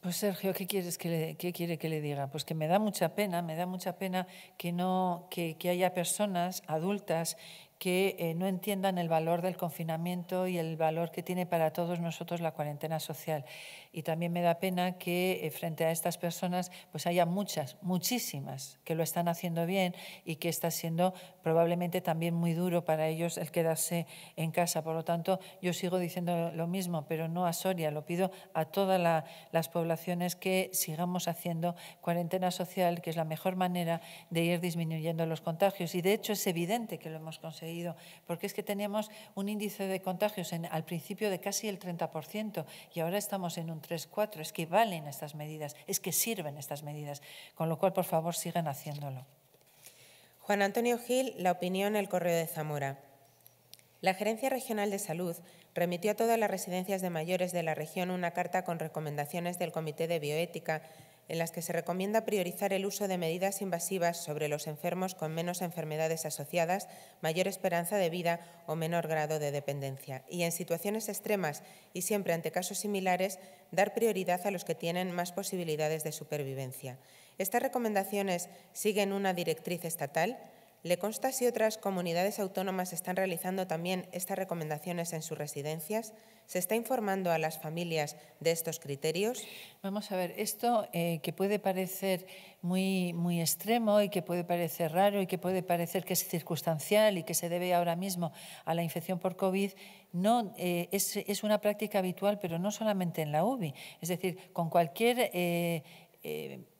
Pues Sergio, ¿qué, quieres que le, quiere que le diga? Pues que me da mucha pena, me da mucha pena que, no, que, haya personas adultas que eh, no entiendan el valor del confinamiento y el valor que tiene para todos nosotros la cuarentena social y también me da pena que eh, frente a estas personas pues haya muchas, muchísimas que lo están haciendo bien y que está siendo probablemente también muy duro para ellos el quedarse en casa. Por lo tanto, yo sigo diciendo lo mismo, pero no a Soria, lo pido a todas las poblaciones que sigamos haciendo cuarentena social, que es la mejor manera de ir disminuyendo los contagios. Y de hecho es evidente que lo hemos conseguido, porque es que teníamos un índice de contagios en, al principio de casi el 30% y ahora estamos en un es que valen estas medidas, es que sirven estas medidas. Con lo cual, por favor, sigan haciéndolo. Juan Antonio Gil, la opinión, el correo de Zamora. La Gerencia Regional de Salud remitió a todas las residencias de mayores de la región una carta con recomendaciones del Comité de Bioética en las que se recomienda priorizar el uso de medidas invasivas sobre los enfermos con menos enfermedades asociadas, mayor esperanza de vida o menor grado de dependencia. Y en situaciones extremas y siempre ante casos similares, dar prioridad a los que tienen más posibilidades de supervivencia. Estas recomendaciones siguen una directriz estatal. ¿Le consta si otras comunidades autónomas están realizando también estas recomendaciones en sus residencias? ¿Se está informando a las familias de estos criterios? Vamos a ver, esto eh, que puede parecer muy, muy extremo y que puede parecer raro y que puede parecer que es circunstancial y que se debe ahora mismo a la infección por COVID, no, eh, es, una práctica habitual, pero no solamente en la UBI. Es decir, con cualquier... Eh,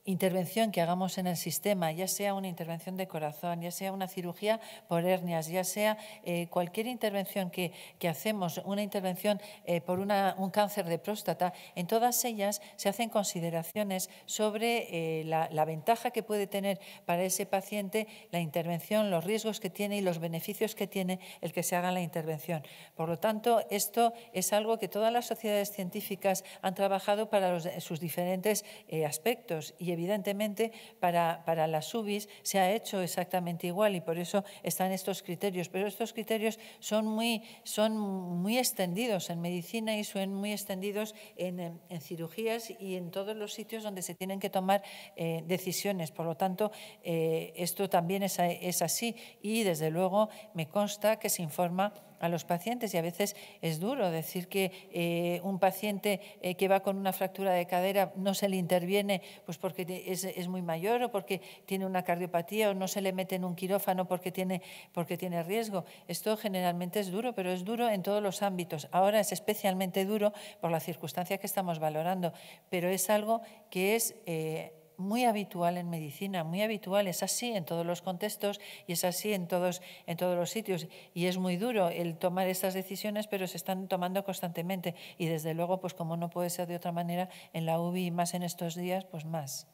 intervención que hagamos en el sistema, ya sea una intervención de corazón, ya sea una cirugía por hernias, ya sea eh, cualquier intervención que, que, hacemos, una intervención eh, por un cáncer de próstata, en todas ellas se hacen consideraciones sobre eh, la, ventaja que puede tener para ese paciente la intervención, los riesgos que tiene y los beneficios que tiene el que se haga la intervención. Por lo tanto, esto es algo que todas las sociedades científicas han trabajado para sus diferentes aspectos y evidentemente para, para las UBIs se ha hecho exactamente igual y por eso están estos criterios, pero estos criterios son muy, son muy extendidos en medicina y son muy extendidos en, cirugías y en todos los sitios donde se tienen que tomar eh, decisiones. Por lo tanto, eh, esto también es, es así y desde luego me consta que se informa a los pacientes y a veces es duro decir que eh, un paciente eh, que va con una fractura de cadera no se le interviene pues porque es, muy mayor o porque tiene una cardiopatía o no se le mete en un quirófano porque tiene, porque tiene riesgo. Esto generalmente es duro, pero es duro en todos los ámbitos. Ahora es especialmente duro por la circunstancia que estamos valorando, pero es algo que es... Eh, muy habitual en medicina, muy habitual, es así en todos los contextos y es así en todos, en todos los sitios. Y es muy duro el tomar esas decisiones, pero se están tomando constantemente. Y desde luego, pues como no puede ser de otra manera, en la UBI más en estos días, pues más.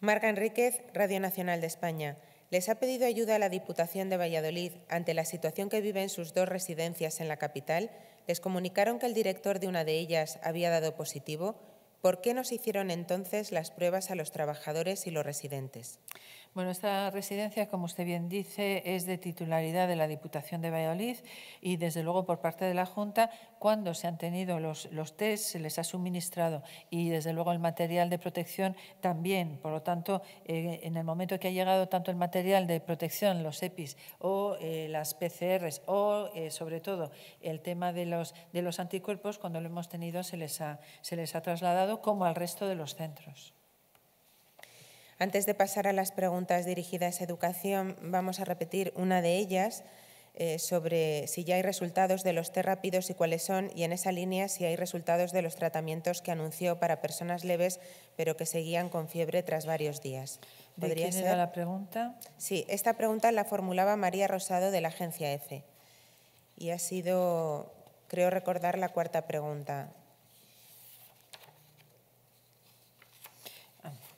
Marga Enríquez, Radio Nacional de España. Les ha pedido ayuda a la Diputación de Valladolid ante la situación que viven sus dos residencias en la capital. Les comunicaron que el director de una de ellas había dado positivo ¿Por qué nos hicieron entonces las pruebas a los trabajadores y los residentes? Bueno, esta residencia, como usted bien dice, es de titularidad de la Diputación de Valladolid y, desde luego, por parte de la Junta, cuando se han tenido los, los test, se les ha suministrado y, desde luego, el material de protección también. Por lo tanto, eh, en el momento que ha llegado tanto el material de protección, los EPIs o eh, las PCRs o, eh, sobre todo, el tema de los, de los anticuerpos, cuando lo hemos tenido, se les ha trasladado como al resto de los centros. Antes de pasar a las preguntas dirigidas a educación, vamos a repetir una de ellas eh, sobre si ya hay resultados de los test rápidos y cuáles son, y en esa línea si hay resultados de los tratamientos que anunció para personas leves pero que seguían con fiebre tras varios días. ¿Podría ¿De quién ser? la pregunta? Sí, esta pregunta la formulaba María Rosado de la agencia EFE e. y ha sido, creo recordar, la cuarta pregunta.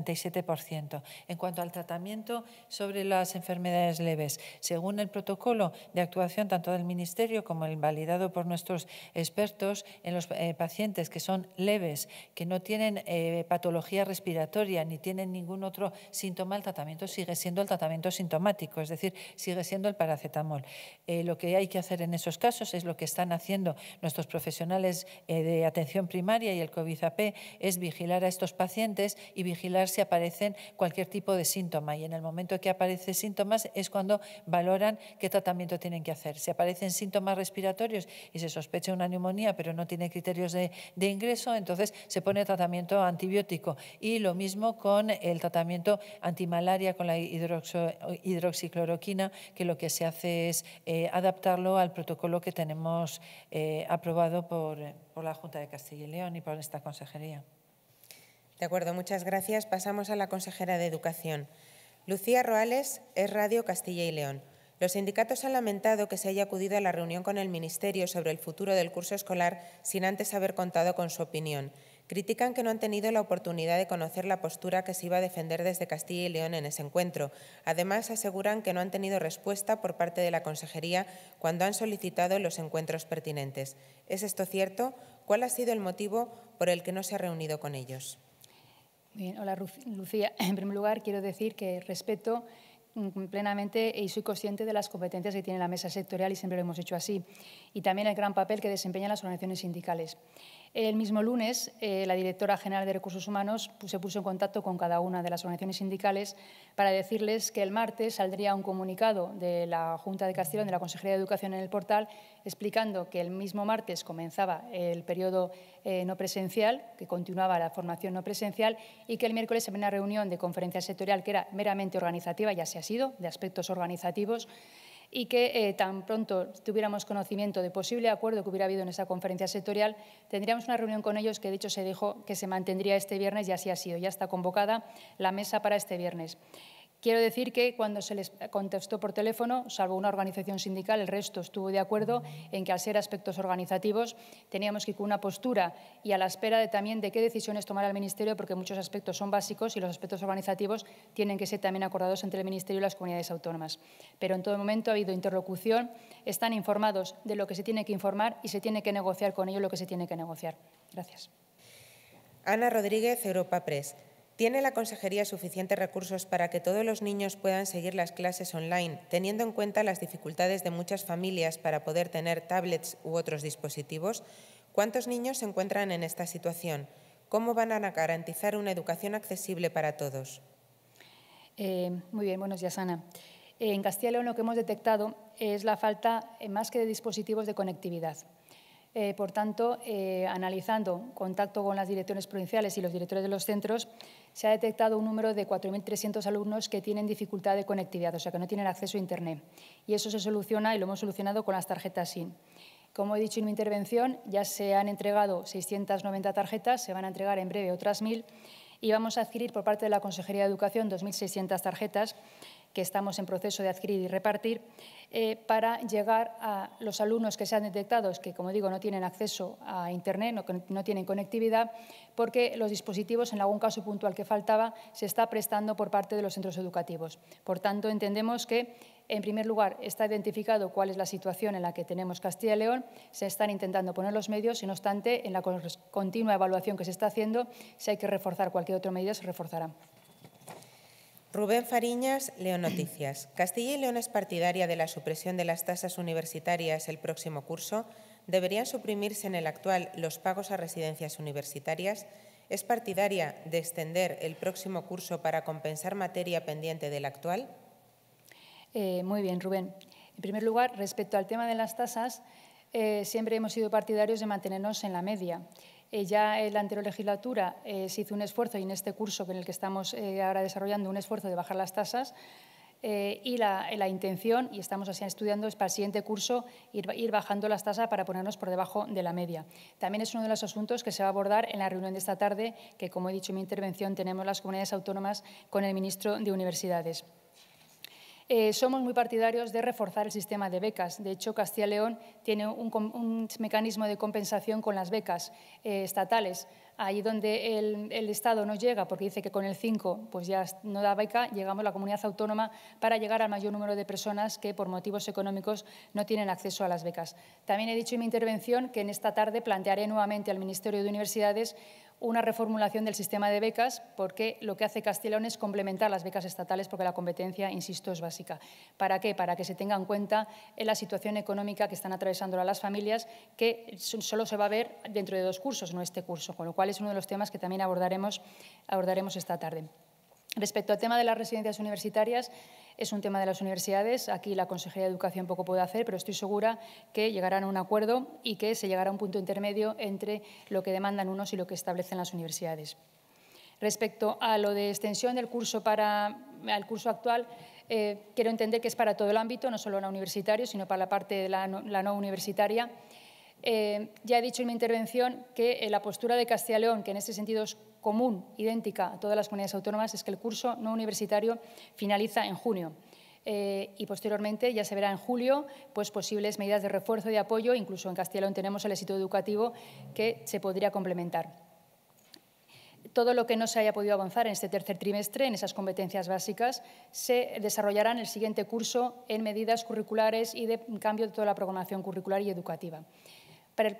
37%. En cuanto al tratamiento sobre las enfermedades leves, según el protocolo de actuación tanto del Ministerio como el validado por nuestros expertos, en los eh, pacientes que son leves, que no tienen eh, patología respiratoria ni tienen ningún otro síntoma, el tratamiento sigue siendo el tratamiento sintomático, es decir, sigue siendo el paracetamol. Eh, lo que hay que hacer en esos casos es lo que están haciendo nuestros profesionales de atención primaria y el COVID-AP, es vigilar a estos pacientes y vigilar si aparecen cualquier tipo de síntoma y en el momento que aparecen síntomas es cuando valoran qué tratamiento tienen que hacer. Si aparecen síntomas respiratorios y se sospecha una neumonía pero no tiene criterios de, ingreso, entonces se pone tratamiento antibiótico y lo mismo con el tratamiento antimalaria con la hidroxicloroquina que lo que se hace es eh, adaptarlo al protocolo que tenemos eh, aprobado por la Junta de Castilla y León y por esta consejería. De acuerdo, muchas gracias. Pasamos a la consejera de Educación. Lucía Roales es Radio Castilla y León. Los sindicatos han lamentado que se haya acudido a la reunión con el Ministerio sobre el futuro del curso escolar sin antes haber contado con su opinión. Critican que no han tenido la oportunidad de conocer la postura que se iba a defender desde Castilla y León en ese encuentro. Además, aseguran que no han tenido respuesta por parte de la Consejería cuando han solicitado los encuentros pertinentes. ¿Es esto cierto? ¿Cuál ha sido el motivo por el que no se ha reunido con ellos? hola Lucía. En primer lugar, quiero decir que respeto mm, plenamente y soy consciente de las competencias que tiene la mesa sectorial y siempre lo hemos hecho así, y también el gran papel que desempeñan las organizaciones sindicales. El mismo lunes, eh, la directora general de Recursos Humanos pues, se puso en contacto con cada una de las organizaciones sindicales para decirles que el martes saldría un comunicado de la Junta de Castellón, de la Consejería de Educación en el portal, explicando que el mismo martes comenzaba el periodo eh, no presencial, que continuaba la formación no presencial, y que el miércoles había una reunión de conferencia sectorial que era meramente organizativa, ya se ha sido, de aspectos organizativos, y que eh, tan pronto tuviéramos conocimiento de posible acuerdo que hubiera habido en esa conferencia sectorial, tendríamos una reunión con ellos que de hecho se dijo que se mantendría este viernes y así ha sido. Ya está convocada la mesa para este viernes. Quiero decir que cuando se les contestó por teléfono, salvo una organización sindical, el resto estuvo de acuerdo en que al ser aspectos organizativos teníamos que ir con una postura y a la espera también de qué decisiones tomará el Ministerio, porque muchos aspectos son básicos y los aspectos organizativos tienen que ser también acordados entre el Ministerio y las comunidades autónomas. Pero en todo momento ha habido interlocución, están informados de lo que se tiene que informar y se tiene que negociar con ellos lo que se tiene que negociar. Gracias. Ana Rodríguez, Europa Press. ¿Tiene la Consejería suficientes recursos para que todos los niños puedan seguir las clases online, teniendo en cuenta las dificultades de muchas familias para poder tener tablets u otros dispositivos? ¿Cuántos niños se encuentran en esta situación? ¿Cómo van a garantizar una educación accesible para todos? Eh, muy bien, buenos días, Ana. En Castilla y León lo que hemos detectado es la falta, eh, más que de dispositivos, de conectividad. Eh, por tanto, analizando contacto con las direcciones provinciales y los directores de los centros, se ha detectado un número de 4.300 alumnos que tienen dificultad de conectividad, o sea, que no tienen acceso a Internet. Y eso se soluciona y lo hemos solucionado con las tarjetas SIM. Como he dicho en mi intervención, ya se han entregado 690 tarjetas, se van a entregar en breve otras 1.000 y vamos a adquirir por parte de la Consejería de Educación 2.600 tarjetas que estamos en proceso de adquirir y repartir, eh, para llegar a los alumnos que se han detectado, que como digo no tienen acceso a Internet, no, no tienen conectividad, porque los dispositivos, en algún caso puntual que faltaba, se está prestando por parte de los centros educativos. Por tanto, entendemos que en primer lugar, está identificado cuál es la situación en la que tenemos Castilla y León, se están intentando poner los medios y, no obstante, en la continua evaluación que se está haciendo, si hay que reforzar cualquier otra medida, se reforzará. Rubén Fariñas, León Noticias. Castilla y León es partidaria de la supresión de las tasas universitarias el próximo curso. Deberían suprimirse en el actual los pagos a residencias universitarias. Es partidaria de extender el próximo curso para compensar materia pendiente del actual. Eh, muy bien, Rubén. En primer lugar, respecto al tema de las tasas, eh, siempre hemos sido partidarios de mantenernos en la media ya en eh, la anterior legislatura eh, se hizo un esfuerzo, y en este curso en el que estamos eh, ahora desarrollando, un esfuerzo de bajar las tasas. y la, intención, y estamos así estudiando, es para el siguiente curso ir, ir, bajando las tasas para ponernos por debajo de la media. También es uno de los asuntos que se va a abordar en la reunión de esta tarde, que, como he dicho en mi intervención, tenemos las comunidades autónomas con el ministro de Universidades. Eh, somos muy partidarios de reforzar el sistema de becas. De hecho, Castilla y León tiene un, mecanismo de compensación con las becas eh, estatales. Ahí donde el, Estado no llega, porque dice que con el 5 pues ya no da beca, llegamos a la comunidad autónoma para llegar al mayor número de personas que por motivos económicos no tienen acceso a las becas. También he dicho en mi intervención que en esta tarde plantearé nuevamente al Ministerio de Universidades una reformulación del sistema de becas, porque lo que hace Castellón es complementar las becas estatales, porque la competencia, insisto, es básica. ¿Para qué? Para que se tenga en cuenta eh, la situación económica que están atravesando las familias, que solo se va a ver dentro de dos cursos, no este curso, con lo cual es uno de los temas que también abordaremos esta tarde. Respecto al tema de las residencias universitarias, es un tema de las universidades. Aquí la Consejería de Educación poco puede hacer, pero estoy segura que llegarán a un acuerdo y que se llegará a un punto intermedio entre lo que demandan unos y lo que establecen las universidades. Respecto a lo de extensión del curso para el curso actual, eh, quiero entender que es para todo el ámbito, no solo la universitario, sino para la parte de la no, universitaria. Eh, ya he dicho en mi intervención que eh, la postura de Castilla y León, que en ese sentido es común, idéntica a todas las comunidades autónomas, es que el curso no universitario finaliza en junio. Eh, y posteriormente ya se verá en julio pues, posibles medidas de refuerzo y de apoyo, incluso en Castellón tenemos el éxito educativo que se podría complementar todo lo que no se haya podido avanzar en este tercer trimestre, en esas competencias básicas, se desarrollará en el siguiente curso en medidas curriculares y de cambio de toda la programación curricular y educativa. Para,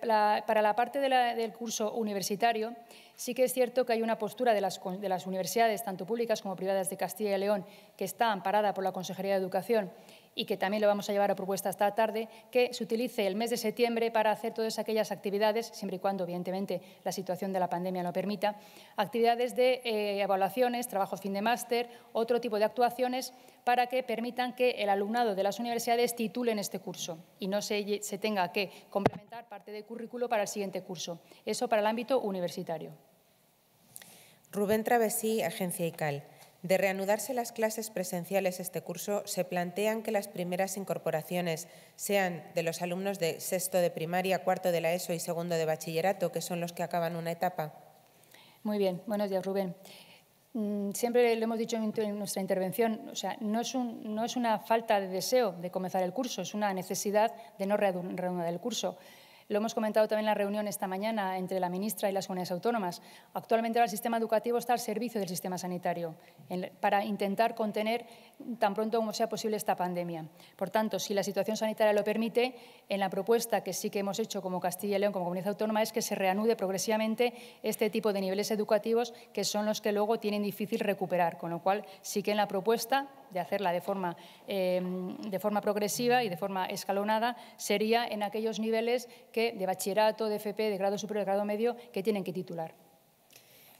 la, parte del curso universitario, sí que es cierto que hay una postura de las universidades, tanto públicas como privadas de Castilla y León, que está amparada por la Consejería de Educación y que también lo vamos a llevar a propuesta esta tarde, que se utilice el mes de septiembre para hacer todas aquellas actividades, siempre y cuando, evidentemente, la situación de la pandemia lo permita, actividades de eh, evaluaciones, trabajo fin de máster, otro tipo de actuaciones para que permitan que el alumnado de las universidades titulen este curso y no se, se tenga que complementar parte del currículo para el siguiente curso. Eso para el ámbito universitario. Rubén Travesí, Agencia ICAL. De reanudarse las clases presenciales este curso, se plantean que las primeras incorporaciones sean de los alumnos de sexto de primaria, cuarto de la ESO y segundo de bachillerato, que son los que acaban una etapa. Muy bien, buenos días, Rubén. Mm, siempre lo hemos dicho en nuestra intervención, o sea, no es, no es una falta de deseo de comenzar el curso, es una necesidad de no reanudar el curso. Lo hemos comentado también en la reunión esta mañana entre la ministra y las comunidades autónomas. Actualmente el sistema educativo está al servicio del sistema sanitario para intentar contener tan pronto como sea posible esta pandemia. Por tanto, si la situación sanitaria lo permite, en la propuesta que sí que hemos hecho como Castilla y León, como comunidad autónoma, es que se reanude progresivamente este tipo de niveles educativos que son los que luego tienen difícil recuperar. Con lo cual, sí que en la propuesta de hacerla em, de forma, progresiva y de forma escalonada, sería en aquellos niveles que, de bachillerato, de FP, de grado superior, de grado medio, que tienen que titular.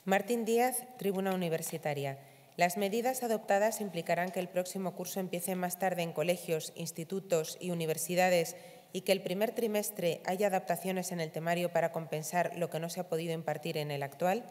Martín Díaz, Tribuna Universitaria. Las medidas adoptadas implicarán que el próximo curso empiece más tarde en colegios, institutos y universidades y que el primer trimestre haya adaptaciones en el temario para compensar lo que no se ha podido impartir en el actual.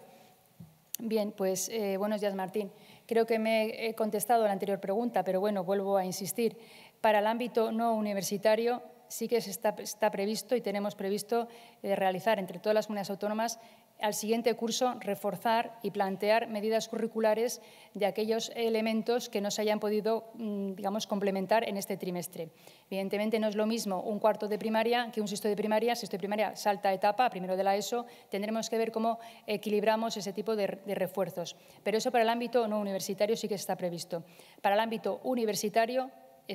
Bien, pues eh, buenos días, Martín. Creo que me he contestado la anterior pregunta, pero bueno, vuelvo a insistir. Para el ámbito no universitario sí que se está, previsto y tenemos previsto eh, realizar entre todas las comunidades autónomas al siguiente curso reforzar y plantear medidas curriculares de aquellos elementos que no se hayan podido, mm, digamos, complementar en este trimestre. Evidentemente no es lo mismo un cuarto de primaria que un sexto de primaria. Sexto de primaria salta etapa, primero de la ESO. Tendremos que ver cómo equilibramos ese tipo de, de refuerzos. Pero eso para el ámbito no universitario sí que está previsto. Para el ámbito universitario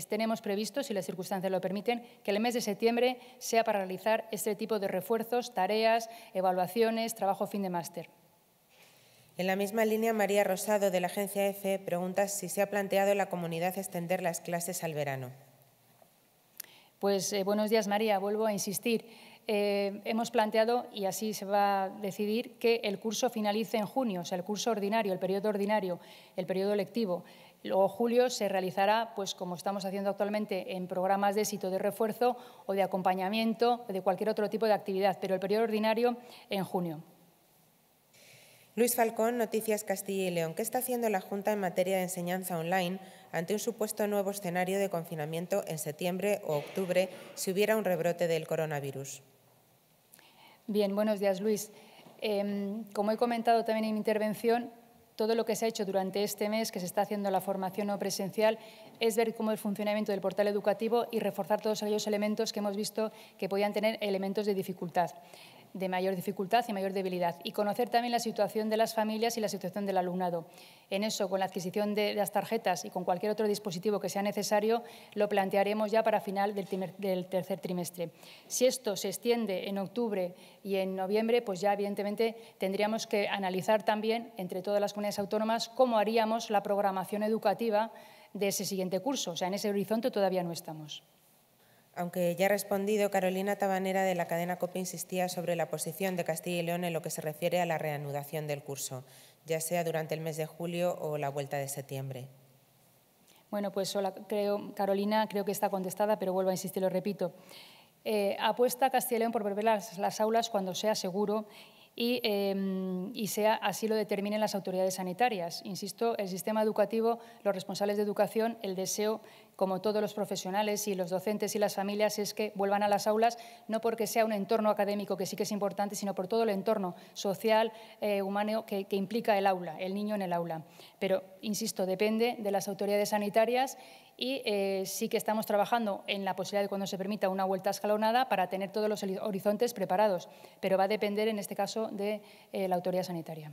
tenemos previsto, si las circunstancias lo permiten, que el mes de septiembre sea para realizar este tipo de refuerzos, tareas, evaluaciones, trabajo fin de máster. En la misma línea, María Rosado, de la agencia EFE, pregunta si se ha planteado en la comunidad extender las clases al verano. Pues eh, buenos días, María. Vuelvo a insistir. Eh, hemos planteado, y así se va a decidir, que el curso finalice en junio, o sea, el curso ordinario, el periodo ordinario, el periodo lectivo. Luego julio se realizará, pues como estamos haciendo actualmente, en programas de éxito de refuerzo o de acompañamiento de cualquier otro tipo de actividad, pero el periodo ordinario en junio. Luis Falcón, Noticias Castilla y León. ¿Qué está haciendo la Junta en materia de enseñanza online ante un supuesto nuevo escenario de confinamiento en septiembre o octubre si hubiera un rebrote del coronavirus? Bien, buenos días, Luis. Em, como he comentado también en mi intervención, todo lo que se ha hecho durante este mes, que se está haciendo la formación no presencial, es ver cómo el funcionamiento del portal educativo y reforzar todos aquellos elementos que hemos visto que podían tener elementos de dificultad de mayor dificultad y mayor debilidad. Y conocer también la situación de las familias y la situación del alumnado. En eso, con la adquisición de las tarjetas y con cualquier otro dispositivo que sea necesario, lo plantearemos ya para final del, tercer trimestre. Si esto se extiende en octubre y en noviembre, pues ya evidentemente tendríamos que analizar también entre todas las comunidades autónomas cómo haríamos la programación educativa de ese siguiente curso. O sea, en ese horizonte todavía no estamos. Aunque ya ha respondido, Carolina Tabanera de la cadena COPE insistía sobre la posición de Castilla y León en lo que se refiere a la reanudación del curso, ya sea durante el mes de julio o la vuelta de septiembre. Bueno, pues creo, Carolina, creo que está contestada, pero vuelvo a insistir, lo repito. Eh, apuesta Castilla y León por volver las, las aulas cuando sea seguro y, eh, y, sea así lo determinen las autoridades sanitarias. Insisto, el sistema educativo, los responsables de educación, el deseo como todos los profesionales y los docentes y las familias, es que vuelvan a las aulas, no porque sea un entorno académico, que sí que es importante, sino por todo el entorno social, eh, humano, que, implica el aula, el niño en el aula. Pero, insisto, depende de las autoridades sanitarias y eh, sí que estamos trabajando en la posibilidad de cuando se permita una vuelta escalonada para tener todos los horizontes preparados, pero va a depender en este caso de eh, la autoridad sanitaria.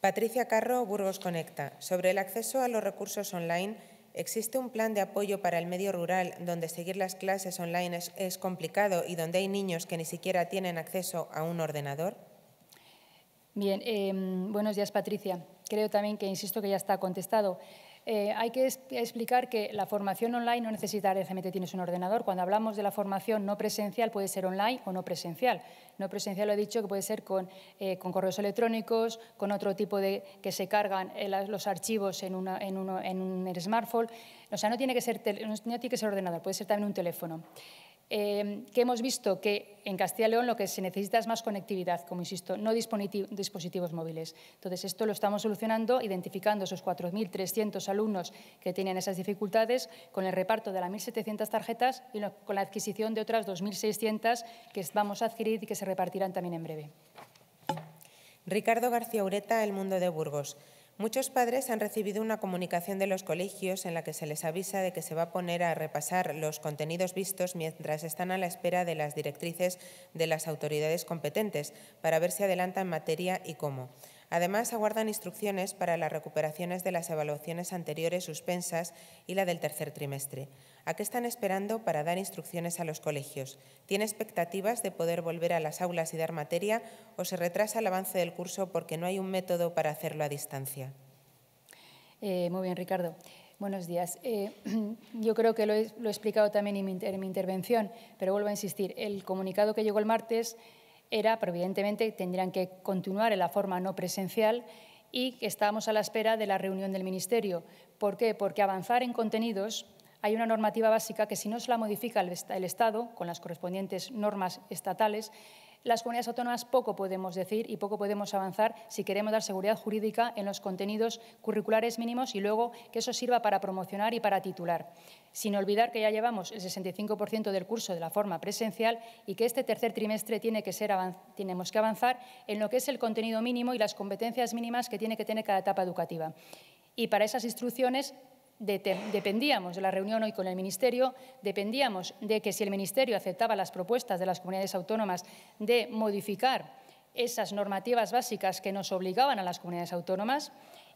Patricia Carro, Burgos Conecta. Sobre el acceso a los recursos online, ¿Existe un plan de apoyo para el medio rural donde seguir las clases online es, complicado y donde hay niños que ni siquiera tienen acceso a un ordenador? Bien, em, buenos días Patricia. Creo también que insisto que ya está contestado. Eh, hay que explicar que la formación online no necesariamente tienes un ordenador. Cuando hablamos de la formación no presencial, puede ser online o no presencial. No presencial lo he dicho que puede ser con, eh, correos electrónicos, con otro tipo de que se cargan eh, los archivos en, un smartphone. O sea, no tiene, que ser no tiene que ser ordenador, puede ser también un teléfono. Em, que hemos visto que en Castilla y León lo que se necesita es más conectividad, como insisto, no dispositivos móviles. Entonces, esto lo estamos solucionando identificando esos 4.300 alumnos que tienen esas dificultades con el reparto de las 1.700 tarjetas y con la adquisición de otras 2.600 que vamos a adquirir y que se repartirán también en breve. Ricardo García Ureta, El Mundo de Burgos. Muchos padres han recibido una comunicación de los colegios en la que se les avisa de que se va a poner a repasar los contenidos vistos mientras están a la espera de las directrices de las autoridades competentes para ver si adelantan materia y cómo. Además, aguardan instrucciones para las recuperaciones de las evaluaciones anteriores suspensas y la del tercer trimestre. ¿A qué están esperando para dar instrucciones a los colegios? ¿Tiene expectativas de poder volver a las aulas y dar materia o se retrasa el avance del curso porque no hay un método para hacerlo a distancia? Eh, muy bien, Ricardo. Buenos días. Eh, yo creo que lo he, explicado también en mi, intervención, pero vuelvo a insistir. El comunicado que llegó el martes era, pero evidentemente tendrían que continuar en la forma no presencial y estábamos a la espera de la reunión del Ministerio. ¿Por qué? Porque avanzar en contenidos hay una normativa básica que si no se la modifica el, Estado, con las correspondientes normas estatales, las comunidades autónomas poco podemos decir y poco podemos avanzar si queremos dar seguridad jurídica en los contenidos curriculares mínimos y luego que eso sirva para promocionar y para titular. Sin olvidar que ya llevamos el 65% del curso de la forma presencial y que este tercer trimestre tiene que ser tenemos que avanzar en lo que es el contenido mínimo y las competencias mínimas que tiene que tener cada etapa educativa. Y para esas instrucciones dependíamos de la reunión hoy con el Ministerio, dependíamos de que si el Ministerio aceptaba las propuestas de las comunidades autónomas de modificar esas normativas básicas que nos obligaban a las comunidades autónomas,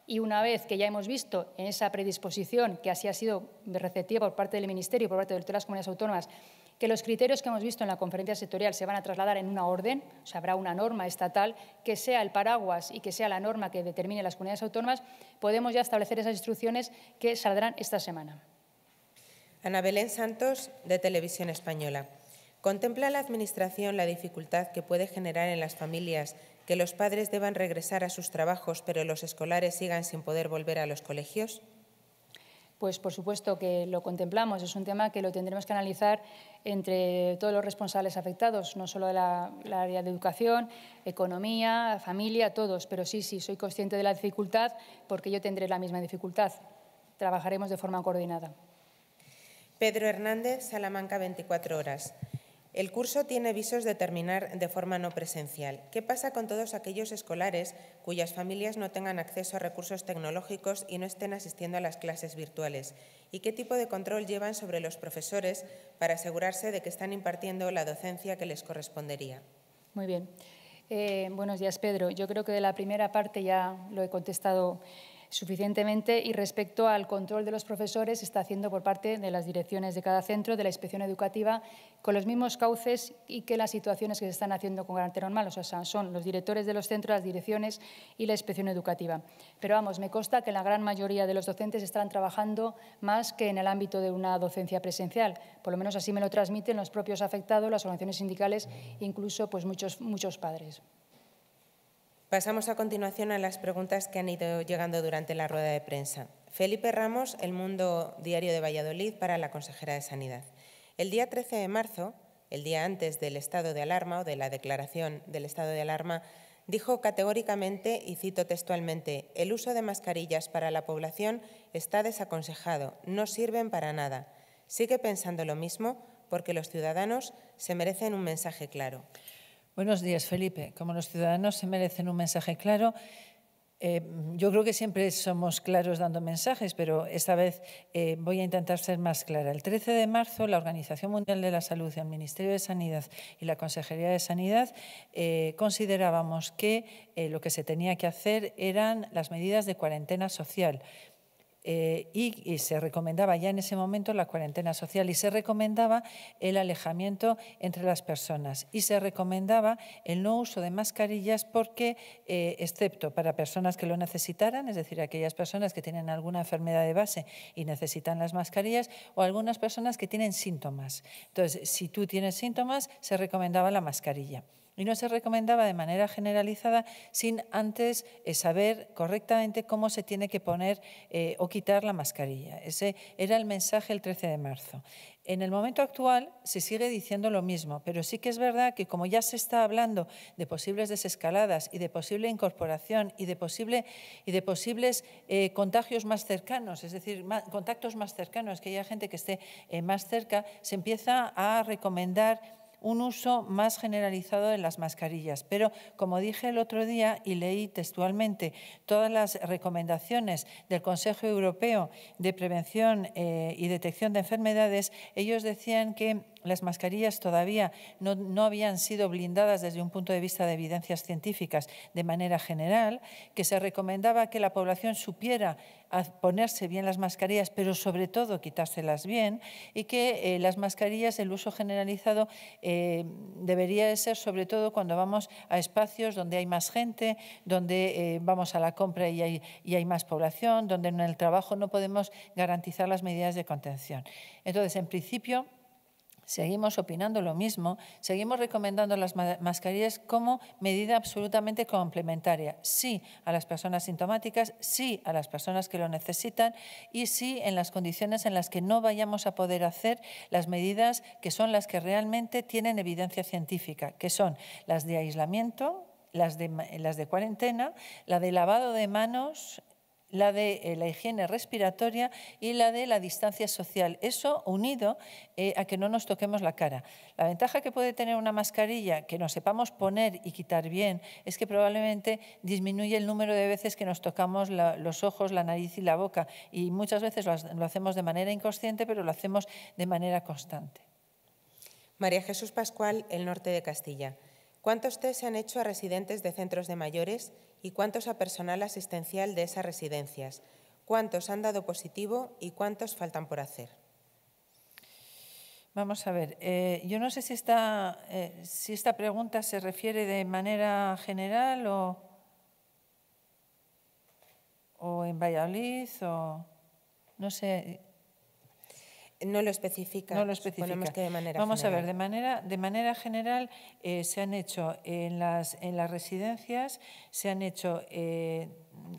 y una vez que ya hemos visto en esa predisposición que así ha sido receptiva por parte del Ministerio y por parte de todas las comunidades autónomas que los criterios que hemos visto en la conferencia sectorial se van a trasladar en una orden, o sea, habrá una norma estatal que sea el paraguas y que sea la norma que determine las comunidades autónomas, podemos ya establecer esas instrucciones que saldrán esta semana. Ana Belén Santos, de Televisión Española. ¿Contempla la Administración la dificultad que puede generar en las familias que los padres deban regresar a sus trabajos pero los escolares sigan sin poder volver a los colegios? pues por supuesto que lo contemplamos. Es un tema que lo tendremos que analizar entre todos los responsables afectados, no solo de la, área de educación, economía, familia, todos. Pero sí, sí, soy consciente de la dificultad porque yo tendré la misma dificultad. Trabajaremos de forma coordinada. Pedro Hernández, Salamanca, 24 horas. El curso tiene visos de terminar de forma no presencial. ¿Qué pasa con todos aquellos escolares cuyas familias no tengan acceso a recursos tecnológicos y no estén asistiendo a las clases virtuales? ¿Y qué tipo de control llevan sobre los profesores para asegurarse de que están impartiendo la docencia que les correspondería? Muy bien. Eh, buenos días, Pedro. Yo creo que de la primera parte ya lo he contestado suficientemente y respecto al control de los profesores está haciendo por parte de las direcciones de cada centro, de la inspección educativa, con los mismos cauces y que las situaciones que se están haciendo con garantía normal, o sea, son los directores de los centros, las direcciones y la inspección educativa. Pero vamos, me consta que la gran mayoría de los docentes están trabajando más que en el ámbito de una docencia presencial, por lo menos así me lo transmiten los propios afectados, las organizaciones sindicales e incluso pues, muchos padres. Pasamos a continuación a las preguntas que han ido llegando durante la rueda de prensa. Felipe Ramos, El Mundo Diario de Valladolid, para la consejera de Sanidad. El día 13 de marzo, el día antes del estado de alarma o de la declaración del estado de alarma, dijo categóricamente, y cito textualmente, el uso de mascarillas para la población está desaconsejado, no sirven para nada. Sigue pensando lo mismo porque los ciudadanos se merecen un mensaje claro. Buenos días, Felipe. Como los ciudadanos se merecen un mensaje claro, eh, yo creo que siempre somos claros dando mensajes, pero esta vez eh, voy a intentar ser más clara. El 13 de marzo, la Organización Mundial de la Salud, el Ministerio de Sanidad y la Consejería de Sanidad eh, considerábamos que lo que se tenía que hacer eran las medidas de cuarentena social. Eh, y, se recomendaba ya en ese momento la cuarentena social y se recomendaba el alejamiento entre las personas y se recomendaba el no uso de mascarillas porque, eh, excepto para personas que lo necesitaran, es decir, aquellas personas que tienen alguna enfermedad de base y necesitan las mascarillas o algunas personas que tienen síntomas. Entonces, si tú tienes síntomas, se recomendaba la mascarilla y no se recomendaba de manera generalizada sin antes eh, saber correctamente cómo se tiene que poner eh, o quitar la mascarilla. Ese era el mensaje el 13 de marzo. En el momento actual se sigue diciendo lo mismo, pero sí que es verdad que como ya se está hablando de posibles desescaladas y de posible incorporación y de, posible, y de posibles eh, contagios más cercanos, es decir, contactos más cercanos, que haya gente que esté más cerca, se empieza a recomendar un uso más generalizado de las mascarillas. Pero, como dije el otro día y leí textualmente todas las recomendaciones del Consejo Europeo de Prevención eh, y Detección de Enfermedades, ellos decían que las mascarillas todavía no, habían sido blindadas desde un punto de vista de evidencias científicas de manera general, que se recomendaba que la población supiera ponerse bien las mascarillas, pero sobre todo quitárselas bien, y que eh, las mascarillas, el uso generalizado eh, debería de ser sobre todo cuando vamos a espacios donde hay más gente, donde eh, vamos a la compra y hay más población, donde en el trabajo no podemos garantizar las medidas de contención. Entonces, en principio, seguimos opinando lo mismo, seguimos recomendando las mascarillas como medida absolutamente complementaria. Sí a las personas sintomáticas, sí a las personas que lo necesitan y sí en las condiciones en las que no vayamos a poder hacer las medidas que son las que realmente tienen evidencia científica, que son las de aislamiento, las de, las de cuarentena, la de lavado de manos la de eh, la higiene respiratoria y la de la distancia social. Eso unido eh, a que no nos toquemos la cara. La ventaja que puede tener una mascarilla que nos sepamos poner y quitar bien es que probablemente disminuye el número de veces que nos tocamos los ojos, la nariz y la boca. Y muchas veces lo, hacemos de manera inconsciente, pero lo hacemos de manera constante. María Jesús Pascual, El Norte de Castilla. ¿Cuántos test se han hecho a residentes de centros de mayores y cuántos a personal asistencial de esas residencias, cuántos han dado positivo y cuántos faltan por hacer. Vamos a ver, eh, yo no sé eh, si esta, pregunta se refiere de manera general o, o en Valladolid o no sé. No lo especifica. No lo de manera Vamos a ver, de manera, de manera general eh, se han hecho en las, en las residencias, se han hecho eh,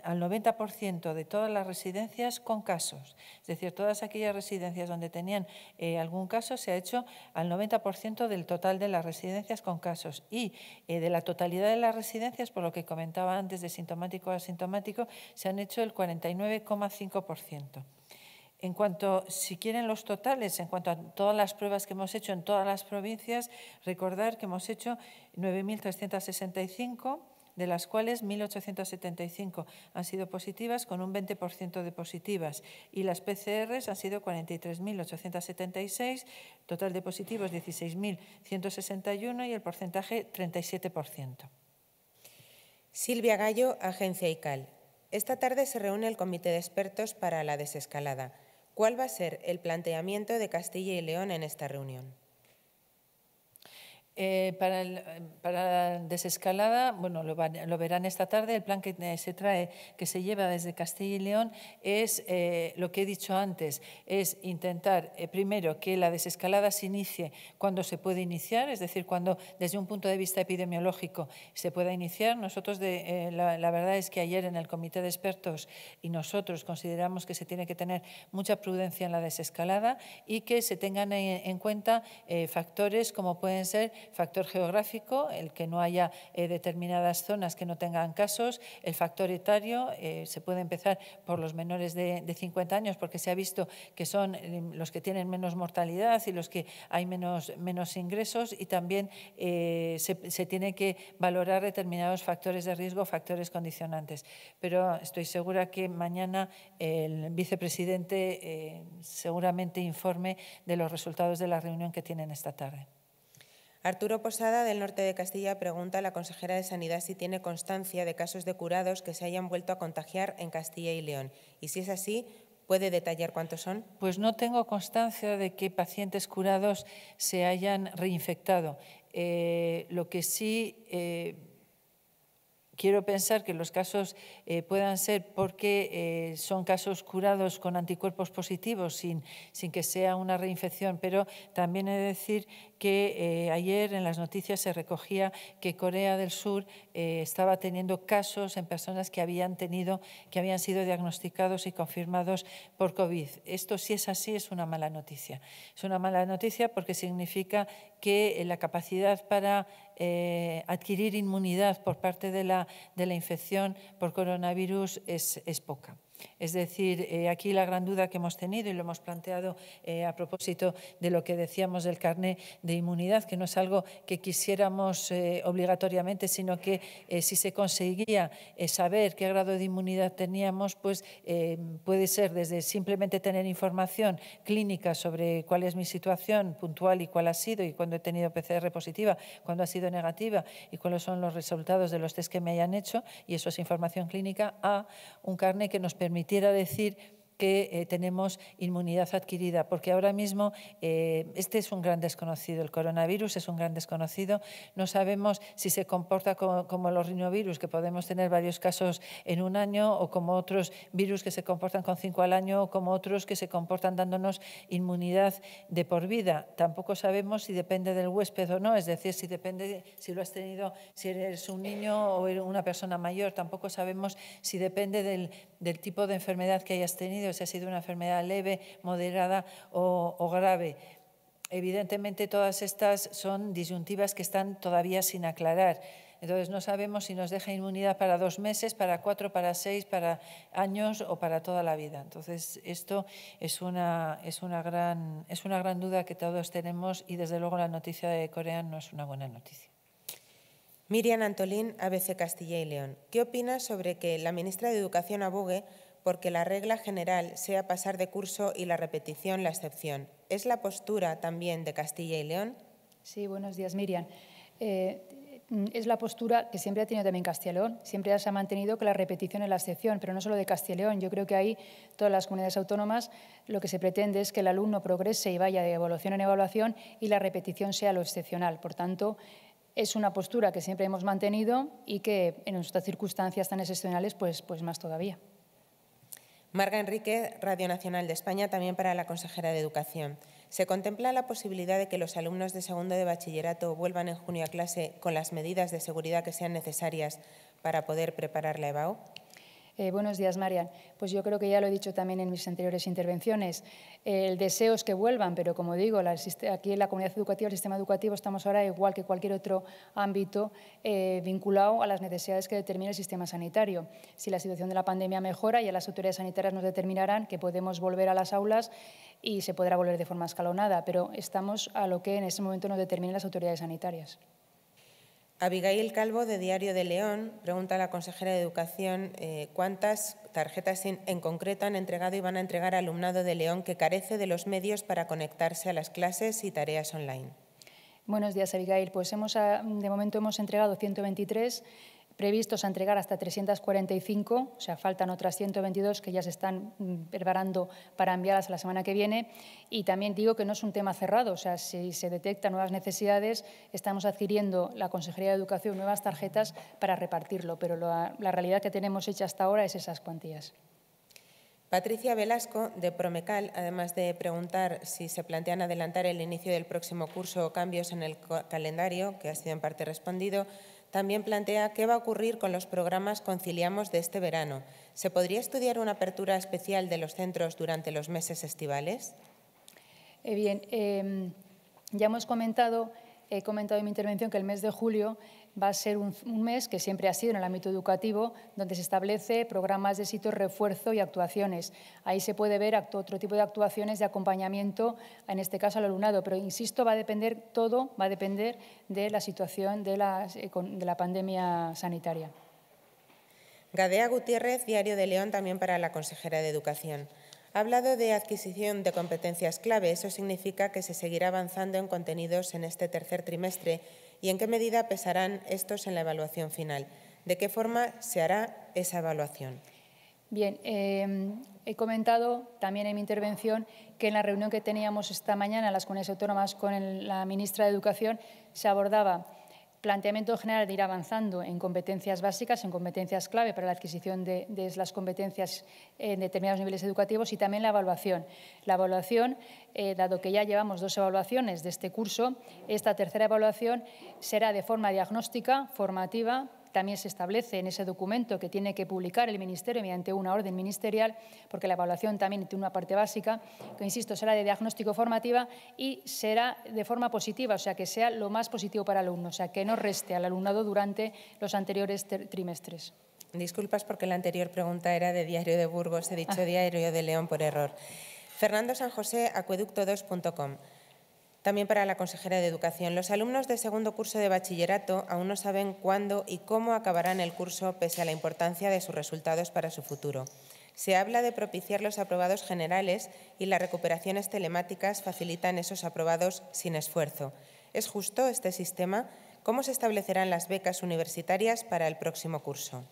al 90% de todas las residencias con casos. Es decir, todas aquellas residencias donde tenían eh, algún caso se ha hecho al 90% del total de las residencias con casos. Y de la totalidad de las residencias, por lo que comentaba antes de sintomático a asintomático, se han hecho el 49,5%. En cuanto, si quieren los totales, en cuanto a todas las pruebas que hemos hecho en todas las provincias, recordar que hemos hecho 9.365 de las cuales 1.875 han sido positivas con un 20% de positivas y las PCRs han sido 43.876, total de positivos 16.161 y el porcentaje 37%. Silvia Gallo, Agencia ICAL. Esta tarde se reúne el Comité de Expertos para la Desescalada. ¿Cuál va a ser el planteamiento de Castilla y León en esta reunión? Eh, para, eh, para, la desescalada, bueno, lo, verán esta tarde, el plan que eh, se trae, que se lleva desde Castilla y León, es lo que he dicho antes, es intentar, primero, que la desescalada se inicie cuando se puede iniciar, es decir, cuando desde un punto de vista epidemiológico se pueda iniciar. Nosotros, la, verdad es que ayer en el comité de expertos y nosotros consideramos que se tiene que tener mucha prudencia en la desescalada y que se tengan en cuenta factores como pueden ser factor geográfico, el que no haya eh, determinadas zonas que no tengan casos, el factor etario, eh, se puede empezar por los menores de, 50 años porque se ha visto que son eh, los que tienen menos mortalidad y los que hay menos, menos ingresos y también se, tiene que valorar determinados factores de riesgo, factores condicionantes. Pero estoy segura que mañana el vicepresidente seguramente informe de los resultados de la reunión que tienen esta tarde. Arturo Posada, del norte de Castilla, pregunta a la consejera de Sanidad si tiene constancia de casos de curados que se hayan vuelto a contagiar en Castilla y León. Y si es así, ¿Puede detallar cuántos son? Pues no tengo constancia de que pacientes curados se hayan reinfectado. Eh, lo que sí eh, Quiero pensar que los casos eh, puedan ser porque eh, son casos curados con anticuerpos positivos sin, sin, que sea una reinfección, pero también he de decir que eh, ayer en las noticias se recogía que Corea del Sur estaba teniendo casos en personas que habían tenido, que habían sido diagnosticados y confirmados por COVID. Esto si es así es una mala noticia. Es una mala noticia porque significa que la capacidad para eh, adquirir inmunidad por parte de la, de la infección por coronavirus es, es poca. Es decir, eh, aquí la gran duda que hemos tenido y lo hemos planteado eh, a propósito de lo que decíamos del carné de inmunidad, que no es algo que quisiéramos eh, obligatoriamente, sino que si se conseguía saber qué grado de inmunidad teníamos, pues puede ser desde simplemente tener información clínica sobre cuál es mi situación puntual y cuál ha sido y cuándo he tenido PCR positiva, cuándo ha sido negativa y cuáles son los resultados de los test que me hayan hecho, y eso es información clínica, a un carné que nos permite permitiera decir que eh, tenemos inmunidad adquirida, porque ahora mismo eh, este es un gran desconocido, el coronavirus es un gran desconocido, no sabemos si se comporta como, los rinovirus, que podemos tener varios casos en un año, o como otros virus que se comportan con cinco al año, o como otros que se comportan dándonos inmunidad de por vida. Tampoco sabemos si depende del huésped o no, es decir, si depende si lo has tenido, si eres un niño o una persona mayor, tampoco sabemos si depende del tipo de enfermedad que hayas tenido si ha sido una enfermedad leve, moderada o, grave. Evidentemente todas estas son disyuntivas que están todavía sin aclarar. Entonces no sabemos si nos deja inmunidad para dos meses, para cuatro, para seis, para años o para toda la vida. Entonces esto es una, es una, gran, es una gran duda que todos tenemos y desde luego la noticia de Corea no es una buena noticia. Miriam Antolín, ABC Castilla y León. ¿Qué opinas sobre que la ministra de Educación abogue porque la regla general sea pasar de curso y la repetición la excepción. ¿Es la postura también de Castilla y León? Sí, buenos días, Miriam. Eh, es la postura que siempre ha tenido también Castilla y León. Siempre se ha mantenido que la repetición es la excepción, pero no solo de Castilla y León. Yo creo que ahí todas las comunidades autónomas lo que se pretende es que el alumno progrese y vaya de evaluación en evaluación y la repetición sea lo excepcional. Por tanto, es una postura que siempre hemos mantenido y que en nuestras circunstancias tan excepcionales, pues, pues más todavía. Marga Enrique, Radio Nacional de España, también para la consejera de Educación. ¿Se contempla la posibilidad de que los alumnos de segundo de bachillerato vuelvan en junio a clase con las medidas de seguridad que sean necesarias para poder preparar la EBAU? Eh, buenos días, Marian. Pues yo creo que ya lo he dicho también en mis anteriores intervenciones. el deseo es que vuelvan, pero como digo, aquí en la comunidad educativa, el sistema educativo, estamos ahora igual que cualquier otro ámbito eh, vinculado a las necesidades que determina el sistema sanitario. Si la situación de la pandemia mejora, ya las autoridades sanitarias nos determinarán que podemos volver a las aulas y se podrá volver de forma escalonada, pero estamos a lo que en ese momento nos determinan las autoridades sanitarias. Abigail Calvo, de Diario de León, pregunta a la consejera de Educación eh, cuántas tarjetas en concreto han entregado y van a entregar al alumnado de León que carece de los medios para conectarse a las clases y tareas online. Buenos días, Abigail. Pues ah, de momento hemos entregado 123 previstos a entregar hasta 345, o sea, faltan otras 122 que ya se están mm, preparando para enviarlas a la semana que viene. Y también digo que no es un tema cerrado, o sea, si se detectan nuevas necesidades, estamos adquiriendo la Consejería de Educación nuevas tarjetas para repartirlo, pero la, la realidad que tenemos hecha hasta ahora es esas cuantías. Patricia Velasco, de Promecal, además de preguntar si se plantean adelantar el inicio del próximo curso o cambios en el calendario, que ha sido en parte respondido, también plantea qué va a ocurrir con los programas Conciliamos de este verano. ¿Se podría estudiar una apertura especial de los centros durante los meses estivales? Eh, bien, em, ya hemos comentado he comentado en mi intervención que el mes de julio va a ser un, mes que siempre ha sido en el ámbito educativo, donde se establece programas de éxito, refuerzo y actuaciones. Ahí se puede ver otro tipo de actuaciones de acompañamiento, en este caso al alumnado, pero insisto, va a depender todo, va a depender de la situación de la, eh, de la pandemia sanitaria. Gadea Gutiérrez, Diario de León, también para la consejera de Educación. Ha hablado de adquisición de competencias clave. Eso significa que se seguirá avanzando en contenidos en este tercer trimestre y en qué medida pesarán estos en la evaluación final. ¿De qué forma se hará esa evaluación? Bien, eh, he comentado también en mi intervención que en la reunión que teníamos esta mañana en las comunidades autónomas con la ministra de Educación se abordaba planteamiento general de ir avanzando en competencias básicas, en competencias clave para la adquisición de, las competencias en determinados niveles educativos y también la evaluación. La evaluación, eh, dado que ya llevamos dos evaluaciones de este curso, esta tercera evaluación será de forma diagnóstica, formativa, también se establece en ese documento que tiene que publicar el Ministerio mediante una orden ministerial, porque la evaluación también tiene una parte básica, que, insisto, será de diagnóstico formativa y será de forma positiva, o sea, que sea lo más positivo para el alumno, o sea, que no reste al alumnado durante los anteriores trimestres. Disculpas porque la anterior pregunta era de Diario de Burgos, he dicho ah. Diario de León por error. Fernando San José, acueducto2.com. También para la consejera de Educación. Los alumnos de segundo curso de bachillerato aún no saben cuándo y cómo acabarán el curso pese a la importancia de sus resultados para su futuro. Se habla de propiciar los aprobados generales y las recuperaciones telemáticas facilitan esos aprobados sin esfuerzo. ¿Es justo este sistema? ¿Cómo se establecerán las becas universitarias para el próximo curso?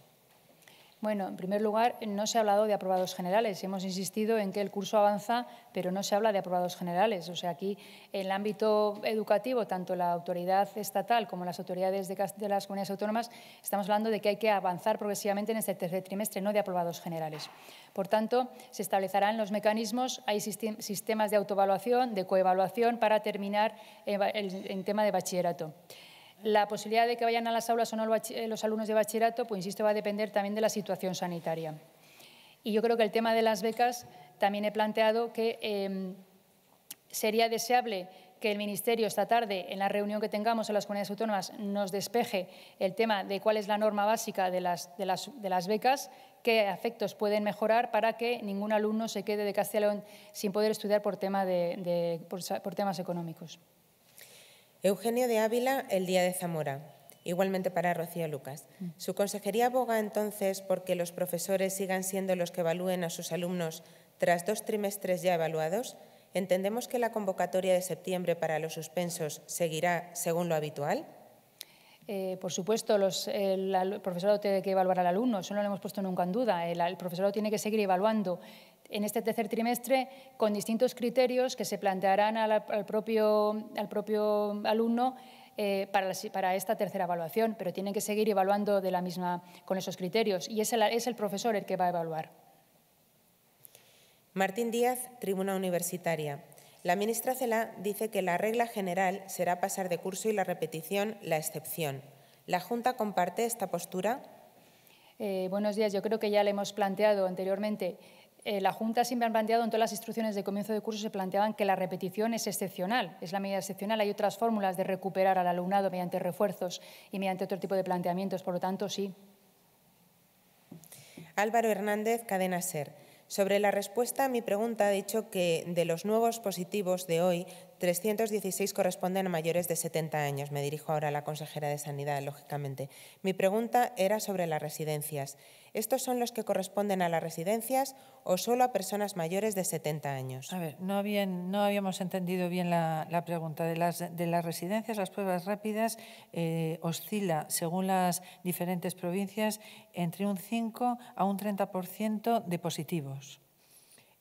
Bueno, en primer lugar, no se ha hablado de aprobados generales. Hemos insistido en que el curso avanza, pero no se habla de aprobados generales. O sea, aquí en el ámbito educativo, tanto la autoridad estatal como las autoridades de, las comunidades autónomas, estamos hablando de que hay que avanzar progresivamente en este tercer trimestre, no de aprobados generales. Por tanto, se establecerán los mecanismos, hay sistemas de autoevaluación, de coevaluación para terminar el en tema de bachillerato. La posibilidad de que vayan a las aulas o no eh, los alumnos de bachillerato, pues insisto, va a depender también de la situación sanitaria. Y yo creo que el tema de las becas también he planteado que em, sería deseable que el Ministerio esta tarde, en la reunión que tengamos en las comunidades autónomas, nos despeje el tema de cuál es la norma básica de las, becas, qué efectos pueden mejorar para que ningún alumno se quede de Castellón sin poder estudiar por temas económicos. Eugenio de Ávila, El Día de Zamora, igualmente para Rocío Lucas. Mm. Su consejería aboga entonces porque los profesores sigan siendo los que evalúen a sus alumnos tras dos trimestres ya evaluados. ¿Entendemos que la convocatoria de septiembre para los suspensos seguirá según lo habitual? Eh, por supuesto, los, el, profesor profesorado tiene que evaluar al alumno, eso no lo hemos puesto nunca en duda. El, el profesorado tiene que seguir evaluando en este tercer trimestre con distintos criterios que se plantearán al, propio, al propio, alumno eh, para, esta tercera evaluación, pero tienen que seguir evaluando de la misma con esos criterios y es el, es el profesor el que va a evaluar. Martín Díaz, Tribuna Universitaria. La ministra Cela dice que la regla general será pasar de curso y la repetición la excepción. ¿La Junta comparte esta postura? Eh, buenos días. Yo creo que ya le hemos planteado anteriormente eh, la Junta siempre ha planteado en todas las instrucciones de comienzo de curso se planteaban que la repetición es excepcional, es la medida excepcional. Hay otras fórmulas de recuperar al alumnado mediante refuerzos y mediante otro tipo de planteamientos, por lo tanto, sí. Álvaro Hernández, Cadena Ser. Sobre la respuesta a mi pregunta, ha dicho que de los nuevos positivos de hoy, 316 corresponden a mayores de 70 años. Me dirijo ahora a la consejera de Sanidad, lógicamente. Mi pregunta era sobre las residencias. ¿Estos son los que corresponden a las residencias o solo a personas mayores de 70 años? A ver, no, habíamos entendido bien la, pregunta. De las, residencias, las pruebas rápidas oscilan, eh, oscila, según las diferentes provincias, entre un 5 a un 30% de positivos.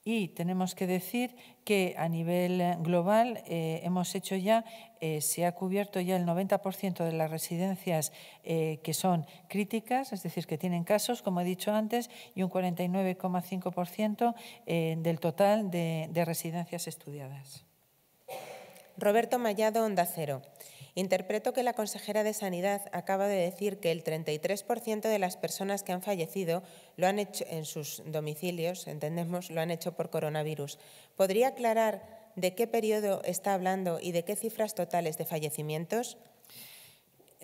Y tenemos que decir que a nivel global eh, hemos hecho ya, eh, se ha cubierto ya el 90% de las residencias eh, que son críticas, es decir, que tienen casos, como he dicho antes, y un 49,5% del total de, de residencias estudiadas. Roberto Mallado, Onda Cero. Interpreto que la consejera de Sanidad acaba de decir que el 33% de las personas que han fallecido lo han hecho en sus domicilios, entendemos, lo han hecho por coronavirus. ¿Podría aclarar de qué periodo está hablando y de qué cifras totales de fallecimientos?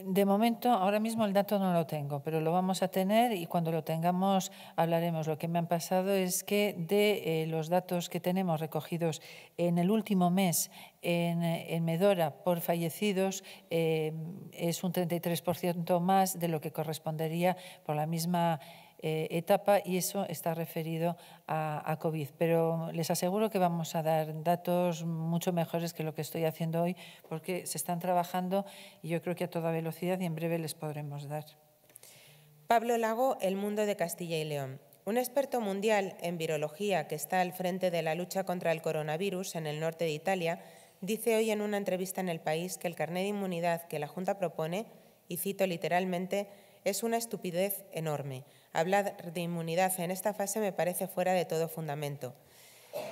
De momento, ahora mismo el dato no lo tengo, pero lo vamos a tener y cuando lo tengamos hablaremos. Lo que me han pasado es que de eh, los datos que tenemos recogidos en el último mes en, eh, Medora por fallecidos eh, es un 33% más de lo que correspondería por la misma eh, etapa y eso está referido a, a, COVID. Pero les aseguro que vamos a dar datos mucho mejores que lo que estoy haciendo hoy porque se están trabajando y yo creo que a toda velocidad y en breve les podremos dar. Pablo Lago, El Mundo de Castilla y León. Un experto mundial en virología que está al frente de la lucha contra el coronavirus en el norte de Italia dice hoy en una entrevista en El País que el carnet de inmunidad que la Junta propone, y cito literalmente, es una estupidez enorme Hablar de inmunidad en esta fase me parece fuera de todo fundamento.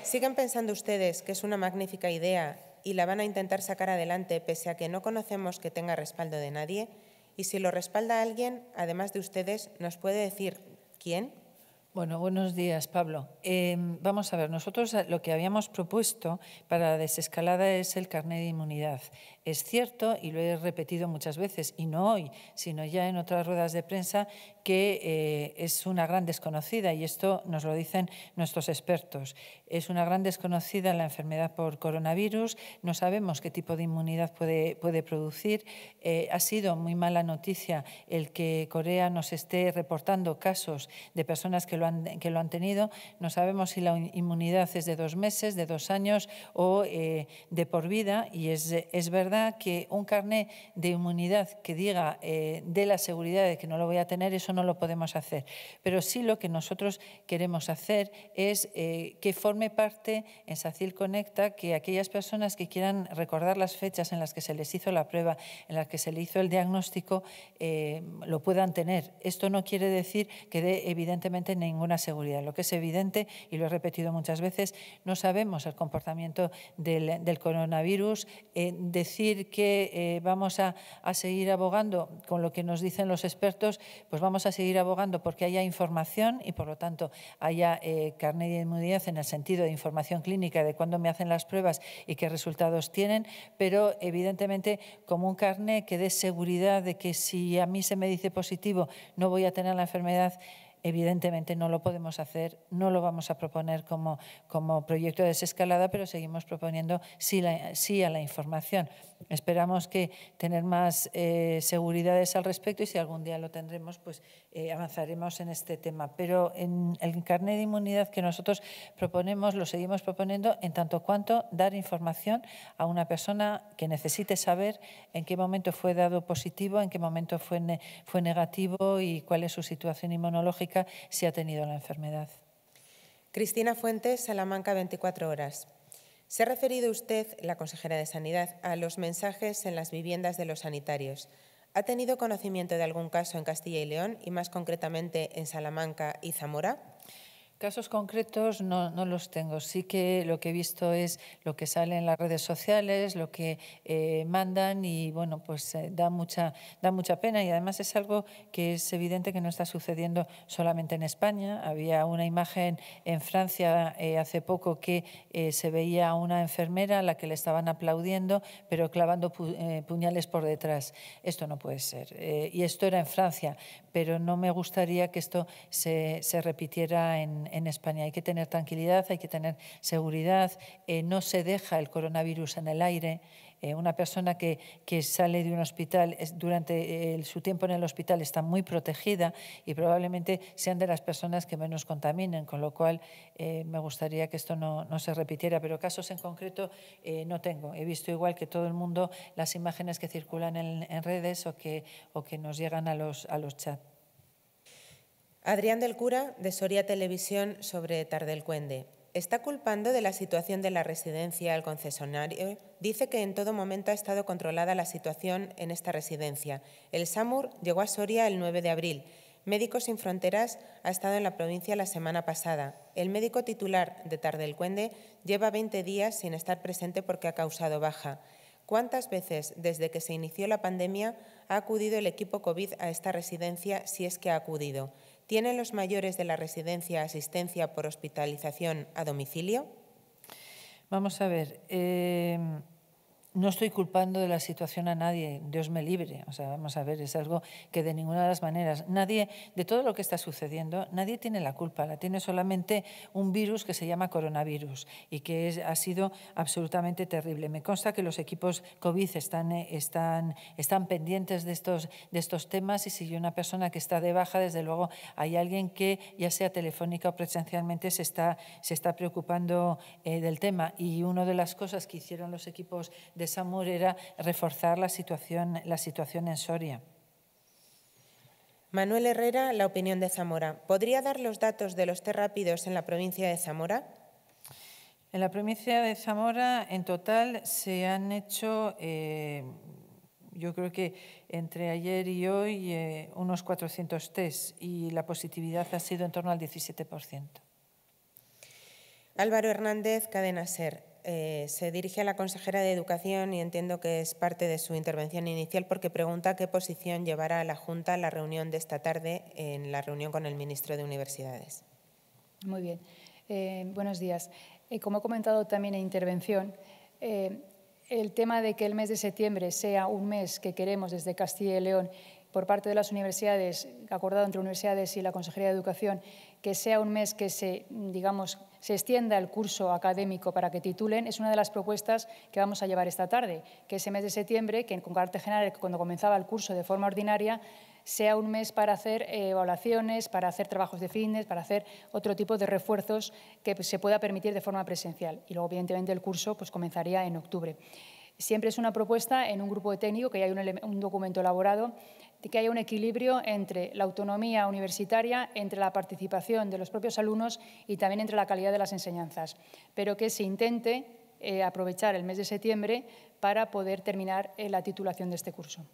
¿Siguen pensando ustedes que es una magnífica idea y la van a intentar sacar adelante pese a que no conocemos que tenga respaldo de nadie y si lo respalda alguien, además de ustedes, nos puede decir quién. Bueno, buenos días, Pablo. Em, vamos a ver, nosotros lo que habíamos propuesto para la desescalada es el carnet de inmunidad. Es cierto, y lo he repetido muchas veces, y no hoy, sino ya en otras ruedas de prensa, que eh, es una gran desconocida, y esto nos lo dicen nuestros expertos. Es una gran desconocida la enfermedad por coronavirus, no sabemos qué tipo de inmunidad puede, puede producir. Eh, ha sido muy mala noticia el que Corea nos esté reportando casos de personas que lo han, que lo han tenido. No sabemos si la inmunidad es de dos meses, de dos años o eh, de por vida, y es, es verdad que un carné de inmunidad que diga eh, de la seguridad de que no lo voy a tener, eso no lo podemos hacer. Pero sí lo que nosotros queremos hacer es eh, que forme parte en SACIL Conecta que aquellas personas que quieran recordar las fechas en las que se les hizo la prueba, en las que se les hizo el diagnóstico, eh, lo puedan tener. Esto no quiere decir que dé evidentemente ninguna seguridad. Lo que es evidente, y lo he repetido muchas veces, no sabemos el comportamiento del, del coronavirus. decir que eh, vamos a, seguir abogando con lo que nos dicen los expertos, pues vamos a seguir abogando porque haya información y por lo tanto haya eh, carnet de inmunidad en el sentido de información clínica de cuándo me hacen las pruebas y qué resultados tienen, pero evidentemente como un carnet que dé seguridad de que si a mí se me dice positivo no voy a tener la enfermedad evidentemente no lo podemos hacer, no lo vamos a proponer como, como proyecto de desescalada, pero seguimos proponiendo sí, sí a la información. Esperamos que tener más eh, seguridades al respecto y si algún día lo tendremos, pues eh, avanzaremos en este tema. Pero en el carnet de inmunidad que nosotros proponemos, lo seguimos proponiendo en tanto cuanto dar información a una persona que necesite saber en qué momento fue dado positivo, en qué momento fue, fue negativo y cuál es su situación inmunológica si ha tenido la enfermedad. Cristina Fuentes, Salamanca 24 horas. Se ha referido usted, la consejera de Sanidad, a los mensajes en las viviendas de los sanitarios. ¿Ha tenido conocimiento de algún caso en Castilla y León y más concretamente en Salamanca y Zamora? Casos concretos no, los tengo. Sí que lo que he visto es lo que sale en las redes sociales, lo que eh, mandan y bueno, pues eh, da, mucha, da mucha pena y además es algo que es evidente que no está sucediendo solamente en España. Había una imagen en Francia eh, hace poco que se veía a una enfermera a la que le estaban aplaudiendo pero clavando puñales por detrás. Esto no puede ser. y esto era en Francia, pero no me gustaría que esto se, se repitiera en, en, España. Hay que tener tranquilidad, hay que tener seguridad, eh, no se deja el coronavirus en el aire. Eh, una persona que, sale de un hospital durante eh, su tiempo en el hospital está muy protegida y probablemente sean de las personas que menos contaminen, con lo cual me gustaría que esto no, se repitiera, pero casos en concreto no tengo. He visto igual que todo el mundo las imágenes que circulan en, en redes o que, o que nos llegan a los, a los chats. Adrián del Cura, de Soria Televisión, sobre Tardelcuende. Está culpando de la situación de la residencia al concesionario. Dice que en todo momento ha estado controlada la situación en esta residencia. El SAMUR llegó a Soria el 9 de abril. Médicos Sin Fronteras ha estado en la provincia la semana pasada. El médico titular de Tardelcuende lleva 20 días sin estar presente porque ha causado baja. ¿Cuántas veces desde que se inició la pandemia ha acudido el equipo COVID a esta residencia si es que ha acudido? ¿Tienen los mayores de la residencia asistencia por hospitalización a domicilio? Vamos a ver. Eh, no estoy culpando de la situación a nadie, Dios me libre. O sea, vamos a ver, es algo que de ninguna de las maneras, nadie, de todo lo que está sucediendo, nadie tiene la culpa, la tiene solamente un virus que se llama coronavirus y que ha sido absolutamente terrible. Me consta que los equipos COVID están, eh, están, están pendientes de estos, de estos temas y si hay una persona que está de baja, desde luego hay alguien que, ya sea telefónica o presencialmente, se está, se está preocupando eh, del tema. Y una de las cosas que hicieron los equipos de Samur era reforzar la situación, la situación en Soria. Manuel Herrera, la opinión de Zamora. ¿Podría dar los datos de los rápidos en la provincia de Zamora? En la provincia de Zamora, en total, se han hecho, eh, yo creo que entre ayer y hoy, eh, unos 400 test y la positividad ha sido en torno al 17%. Álvaro Hernández, Cadena Ser. Eh, se dirige a la consejera de Educación y entiendo que es parte de su intervención inicial porque pregunta qué posición llevará la Junta a la reunión de esta tarde en la reunión con el ministro de Universidades. Muy bien. Eh, buenos días. Eh, como he comentado también en intervención, el tema de que el mes de septiembre sea un mes que queremos desde Castilla y León por parte de las universidades, acordado entre universidades y la Consejería de Educación, que sea un mes que se, digamos, se extienda el curso académico para que titulen es una de las propuestas que vamos a llevar esta tarde, que ese mes de septiembre, que con carácter general, cuando comenzaba el curso de forma ordinaria, sea un mes para hacer eh, evaluaciones, para hacer trabajos de fitness, para hacer otro tipo de refuerzos que pues, se pueda permitir de forma presencial. Y luego, evidentemente, el curso pues, comenzaría en octubre. Siempre es una propuesta en un grupo de técnico, que ya hay un documento elaborado de que haya un equilibrio entre la autonomía universitaria, entre la participación de los propios alumnos y también entre la calidad de las enseñanzas, pero que se intente eh, aprovechar el mes de septiembre para poder terminar eh, la titulación de este curso.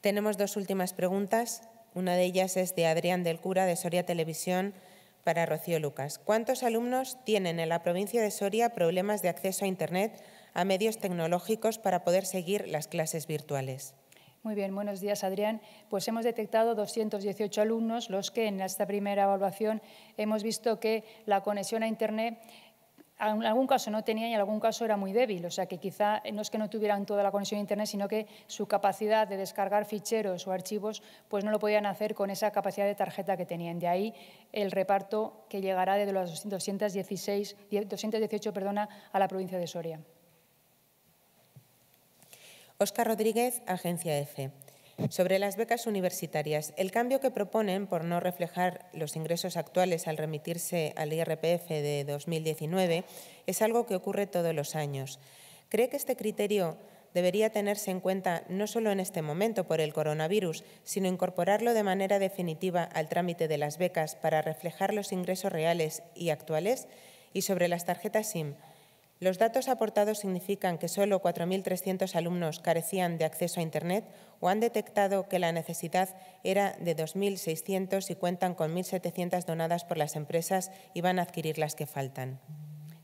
Tenemos dos últimas preguntas. Una de ellas es de Adrián del Cura, de Soria Televisión, para Rocío Lucas. ¿Cuántos alumnos tienen en la provincia de Soria problemas de acceso a Internet, a medios tecnológicos para poder seguir las clases virtuales? Muy bien, buenos días, Adrián. Pues hemos detectado 218 alumnos, los que en esta primera evaluación hemos visto que la conexión a Internet en algún caso no tenía y en algún caso era muy débil. O sea, que quizá no es que no tuvieran toda la conexión a Internet, sino que su capacidad de descargar ficheros o archivos pues no lo podían hacer con esa capacidad de tarjeta que tenían. De ahí el reparto que llegará desde los 216, 218 perdona, a la provincia de Soria. Oscar Rodríguez, Agencia EFE. Sobre las becas universitarias, el cambio que proponen por no reflejar los ingresos actuales al remitirse al IRPF de 2019 es algo que ocurre todos los años. ¿Cree que este criterio debería tenerse en cuenta no solo en este momento por el coronavirus, sino incorporarlo de manera definitiva al trámite de las becas para reflejar los ingresos reales y actuales? Y sobre las tarjetas SIM, los datos aportados significan que solo 4.300 alumnos carecían de acceso a Internet o han detectado que la necesidad era de 2.600 y cuentan con 1.700 donadas por las empresas y van a adquirir las que faltan.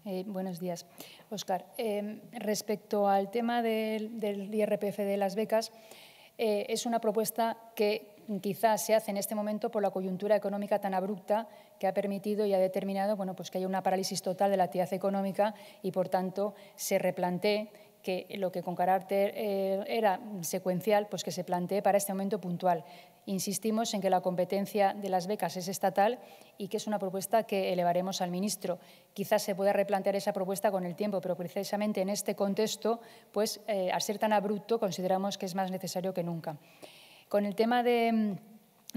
Eh, buenos días, Oscar. Eh, respecto al tema del, IRPF de las becas, eh, es una propuesta que quizás se hace en este momento por la coyuntura económica tan abrupta que ha permitido y ha determinado bueno, pues que haya una parálisis total de la actividad económica y, por tanto, se replantee que lo que con carácter eh, era secuencial, pues que se plantee para este momento puntual. Insistimos en que la competencia de las becas es estatal y que es una propuesta que elevaremos al ministro. Quizás se pueda replantear esa propuesta con el tiempo, pero precisamente en este contexto, pues eh, al ser tan abrupto, consideramos que es más necesario que nunca. Con el tema mm,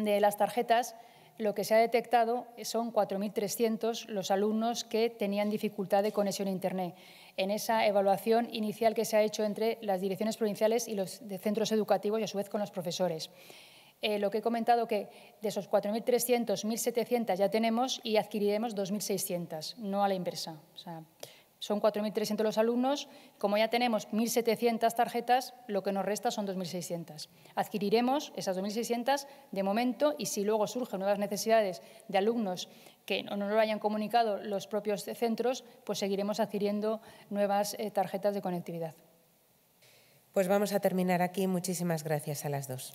de, las tarjetas, lo que se ha detectado son 4.300 los alumnos que tenían dificultad de conexión a Internet. En esa evaluación inicial que se ha hecho entre las direcciones provinciales y los de centros educativos y a su vez con los profesores. Eh, lo que he comentado que de esos 4.300, 1.700 ya tenemos y adquiriremos 2.600, no a la inversa. Son 4.300 los alumnos. Como ya tenemos 1.700 tarjetas, lo que nos resta son 2.600. Adquiriremos esas 2.600 de momento y si luego surgen nuevas necesidades de alumnos que no nos lo hayan comunicado los propios centros, pues seguiremos adquiriendo nuevas eh, tarjetas de conectividad. Pues vamos a terminar aquí. Muchísimas gracias a las dos.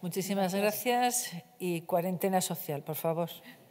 Muchísimas gracias y cuarentena social, por favor.